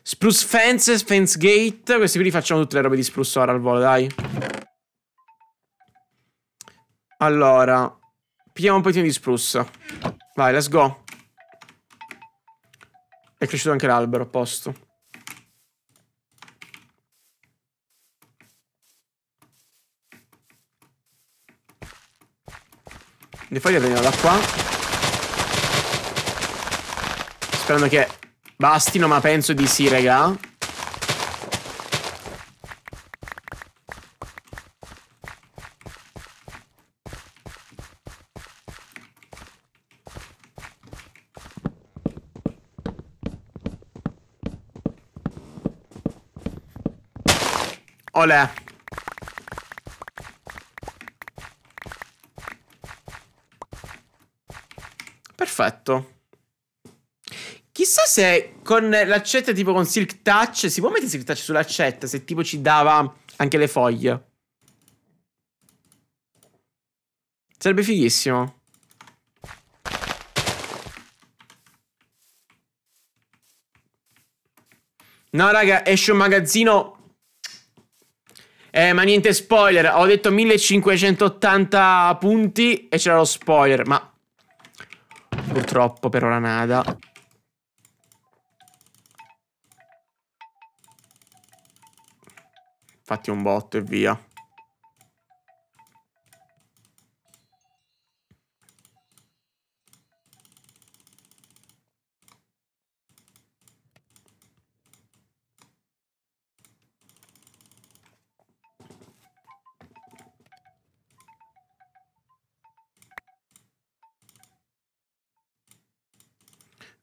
Spruce Fence, Fence Gate. Questi qui li facciamo tutte le robe di Spruce ora al volo, dai. Allora, pigliamo un pochettino di Spruce. Vai, let's go. È cresciuto anche l'albero, a posto. Le foglie vengono da qua. Sperando che bastino, ma penso di sì, regà. Olè. Perfetto. Chissà se con l'accetta tipo con Silk Touch, si può mettere Silk Touch sull'accetta se tipo ci dava anche le foglie. Sarebbe fighissimo. No, raga, esce un magazzino eh, ma niente spoiler, ho detto 1580 punti e c'era lo spoiler, ma purtroppo per ora nada. Fatti un botto e via.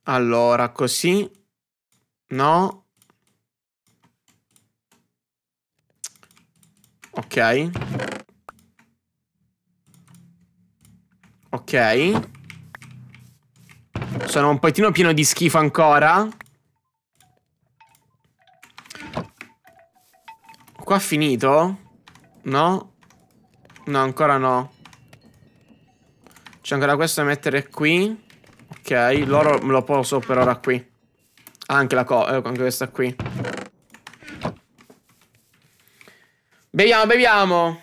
Allora, così. No. Ok. Ok. Sono un pochino pieno di schifo ancora. Qua finito? No? No, ancora no. C'è ancora questo da mettere qui. Ok, l'oro me lo posso per ora qui. Anche, la co eh, anche questa qui. Beviamo, beviamo.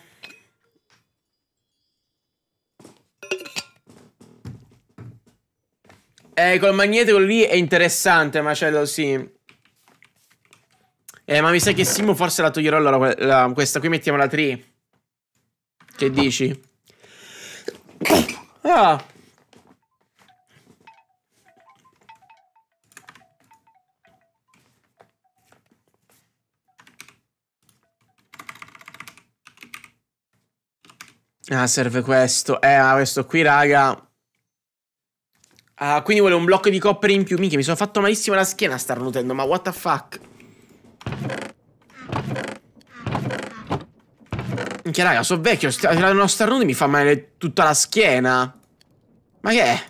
Eh, col magnetico lì è interessante, macello, cioè, sì. Eh, ma mi sa che Simu forse la toglierò allora la, questa qui mettiamo la 3. Che dici? Ah. Ah, serve questo. Eh, ah, questo qui, raga. Ah, quindi vuole un blocco di coppere in più. Minchia, mi sono fatto malissimo la schiena a star nutendo, ma what the fuck? Minchia, raga, so vecchio. St uno starnuto mi fa male tutta la schiena. Ma che è?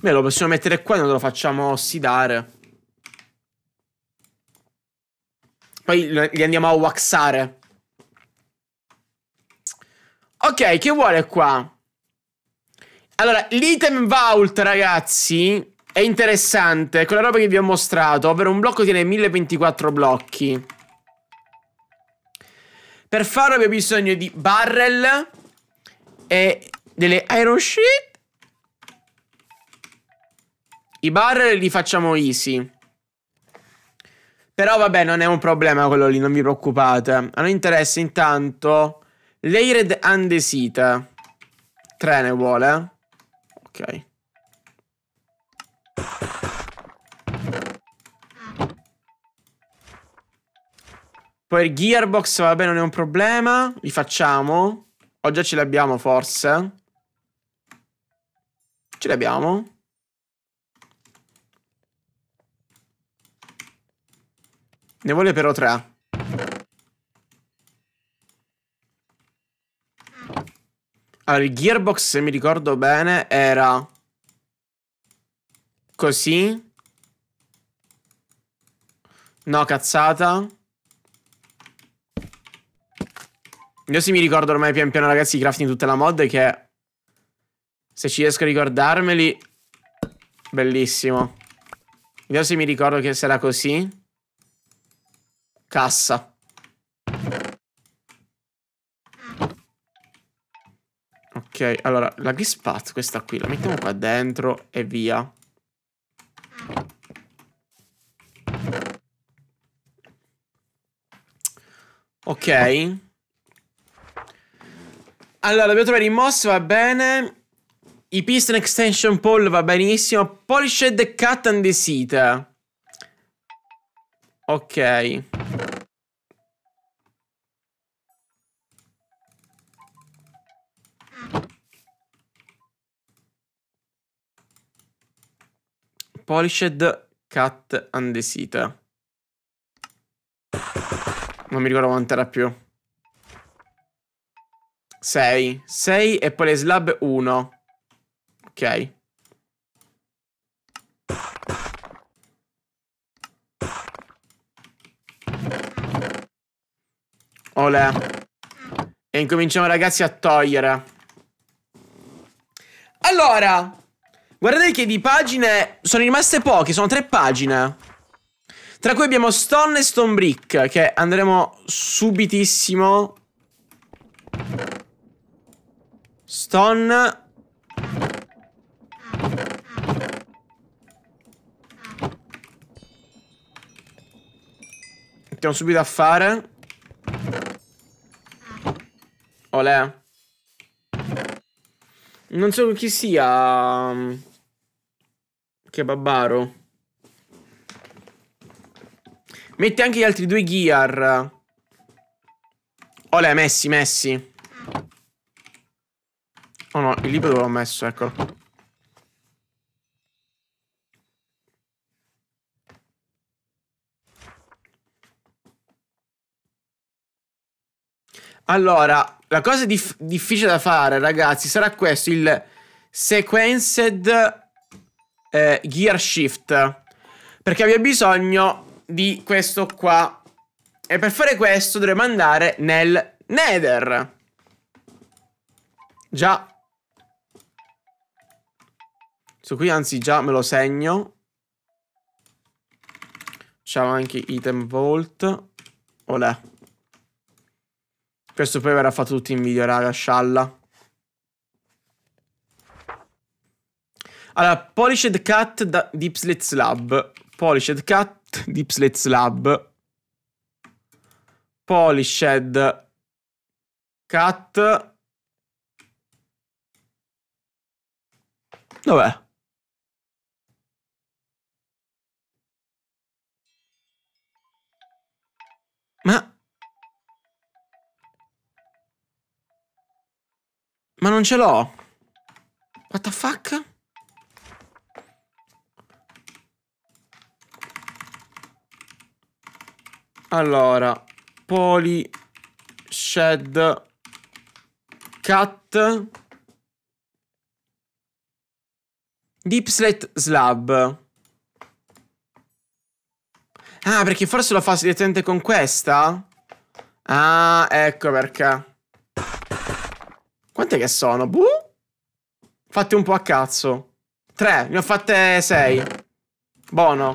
Beh, lo possiamo mettere qua e non lo facciamo ossidare. Poi li andiamo a waxare. Ok, che vuole qua? Allora, l'item vault, ragazzi, è interessante. Quella roba che vi ho mostrato, ovvero un blocco tiene 1024 blocchi. Per farlo abbiamo bisogno di barrel e delle iron sheet. I barrel li facciamo easy. Però vabbè, non è un problema quello lì, non vi preoccupate. A noi interessa intanto Layered Andesite. Tre ne vuole. Ok. Poi il gearbox, vabbè, non è un problema. Li facciamo. O già ce l'abbiamo, forse. Ce l'abbiamo. Ne vuole però tre. Eh. Allora, il gearbox, se mi ricordo bene, era... Così. No, cazzata. Io sì mi ricordo ormai pian piano, ragazzi, i crafting tutta la mod, che... Se ci riesco a ricordarmeli... Bellissimo. Io sì mi ricordo che sarà così. Cassa. Ok, allora, la gispat, questa qui, la mettiamo qua dentro e via. Ok. Allora, dobbiamo trovare i moss, va bene. I piston extension pole va benissimo. Polished cut and the seat. Ok. Polished Cat Andesita. Non mi ricordo quant'era più. 6. 6 e poi le slab 1. Ok. Olè. E incominciamo ragazzi a togliere. Allora, guardate che di pagine sono rimaste poche, sono tre pagine. Tra cui abbiamo Stone e Stone Brick, che andremo subitissimo. Stone. Mettiamo subito a fare. Olè. Non so chi sia. Um, che babbaro. Metti anche gli altri due gear. Olè, messi, messi. Oh no, il libro l'ho messo, eccolo. Allora, la cosa dif- difficile da fare, ragazzi, sarà questo, il sequenced eh, gear shift. Perché abbiamo bisogno di questo qua. E per fare questo dovremo andare nel nether. Già. Su qui anzi già me lo segno. Facciamo anche item vault. Olè. Questo poi verrà fatto tutto in video, raga, scialla. Allora, Polished Cut da Deep Slate Slab. Polished Cut, Deep Slate Slab. Polished Cut. Dov'è? Ma... Ma non ce l'ho. What the fuck? Allora, poli, shed, cut, deep slate slab. Ah, perché forse lo fa direttamente con questa? Ah, ecco perché. Quante che sono? Buh? Fatte un po' a cazzo. Tre, ne ho fatte sei. Buono.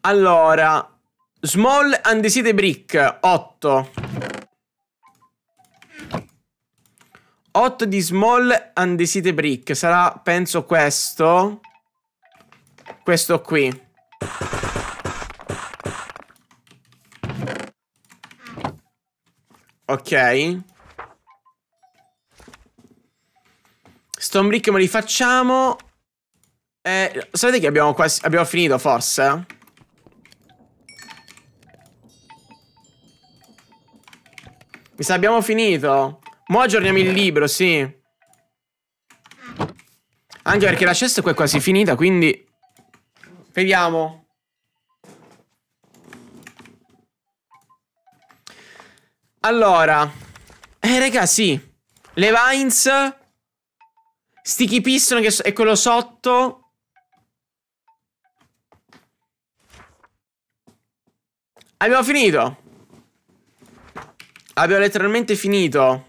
Allora, small undesired brick, 8. 8 di small undesired brick, sarà penso questo. Questo qui. Ok. Stonebrick brick li facciamo. Eh, sapete che abbiamo, quasi, abbiamo finito, forse? Mi sa abbiamo finito. Mo' aggiorniamo il libro, sì. Anche perché la cesta qua è quasi finita, quindi... Vediamo. Allora Eh raga sì Le vines Sticky piston che è quello sotto Abbiamo finito Abbiamo letteralmente finito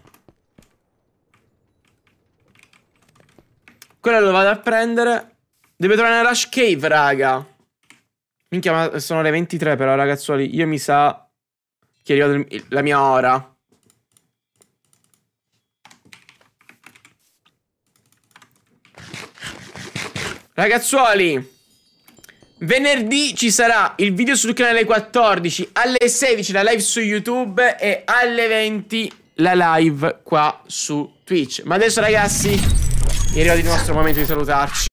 Quello lo vado a prendere Deve trovare una Rush Cave raga Minchia ma sono le 23 però ragazzuoli Io mi sa che è arrivata la mia ora. Ragazzuoli, venerdì ci sarà il video sul canale alle 14, alle 16 la live su YouTube e alle 20 la live qua su Twitch. Ma adesso ragazzi, è arrivato il nostro momento di salutarci.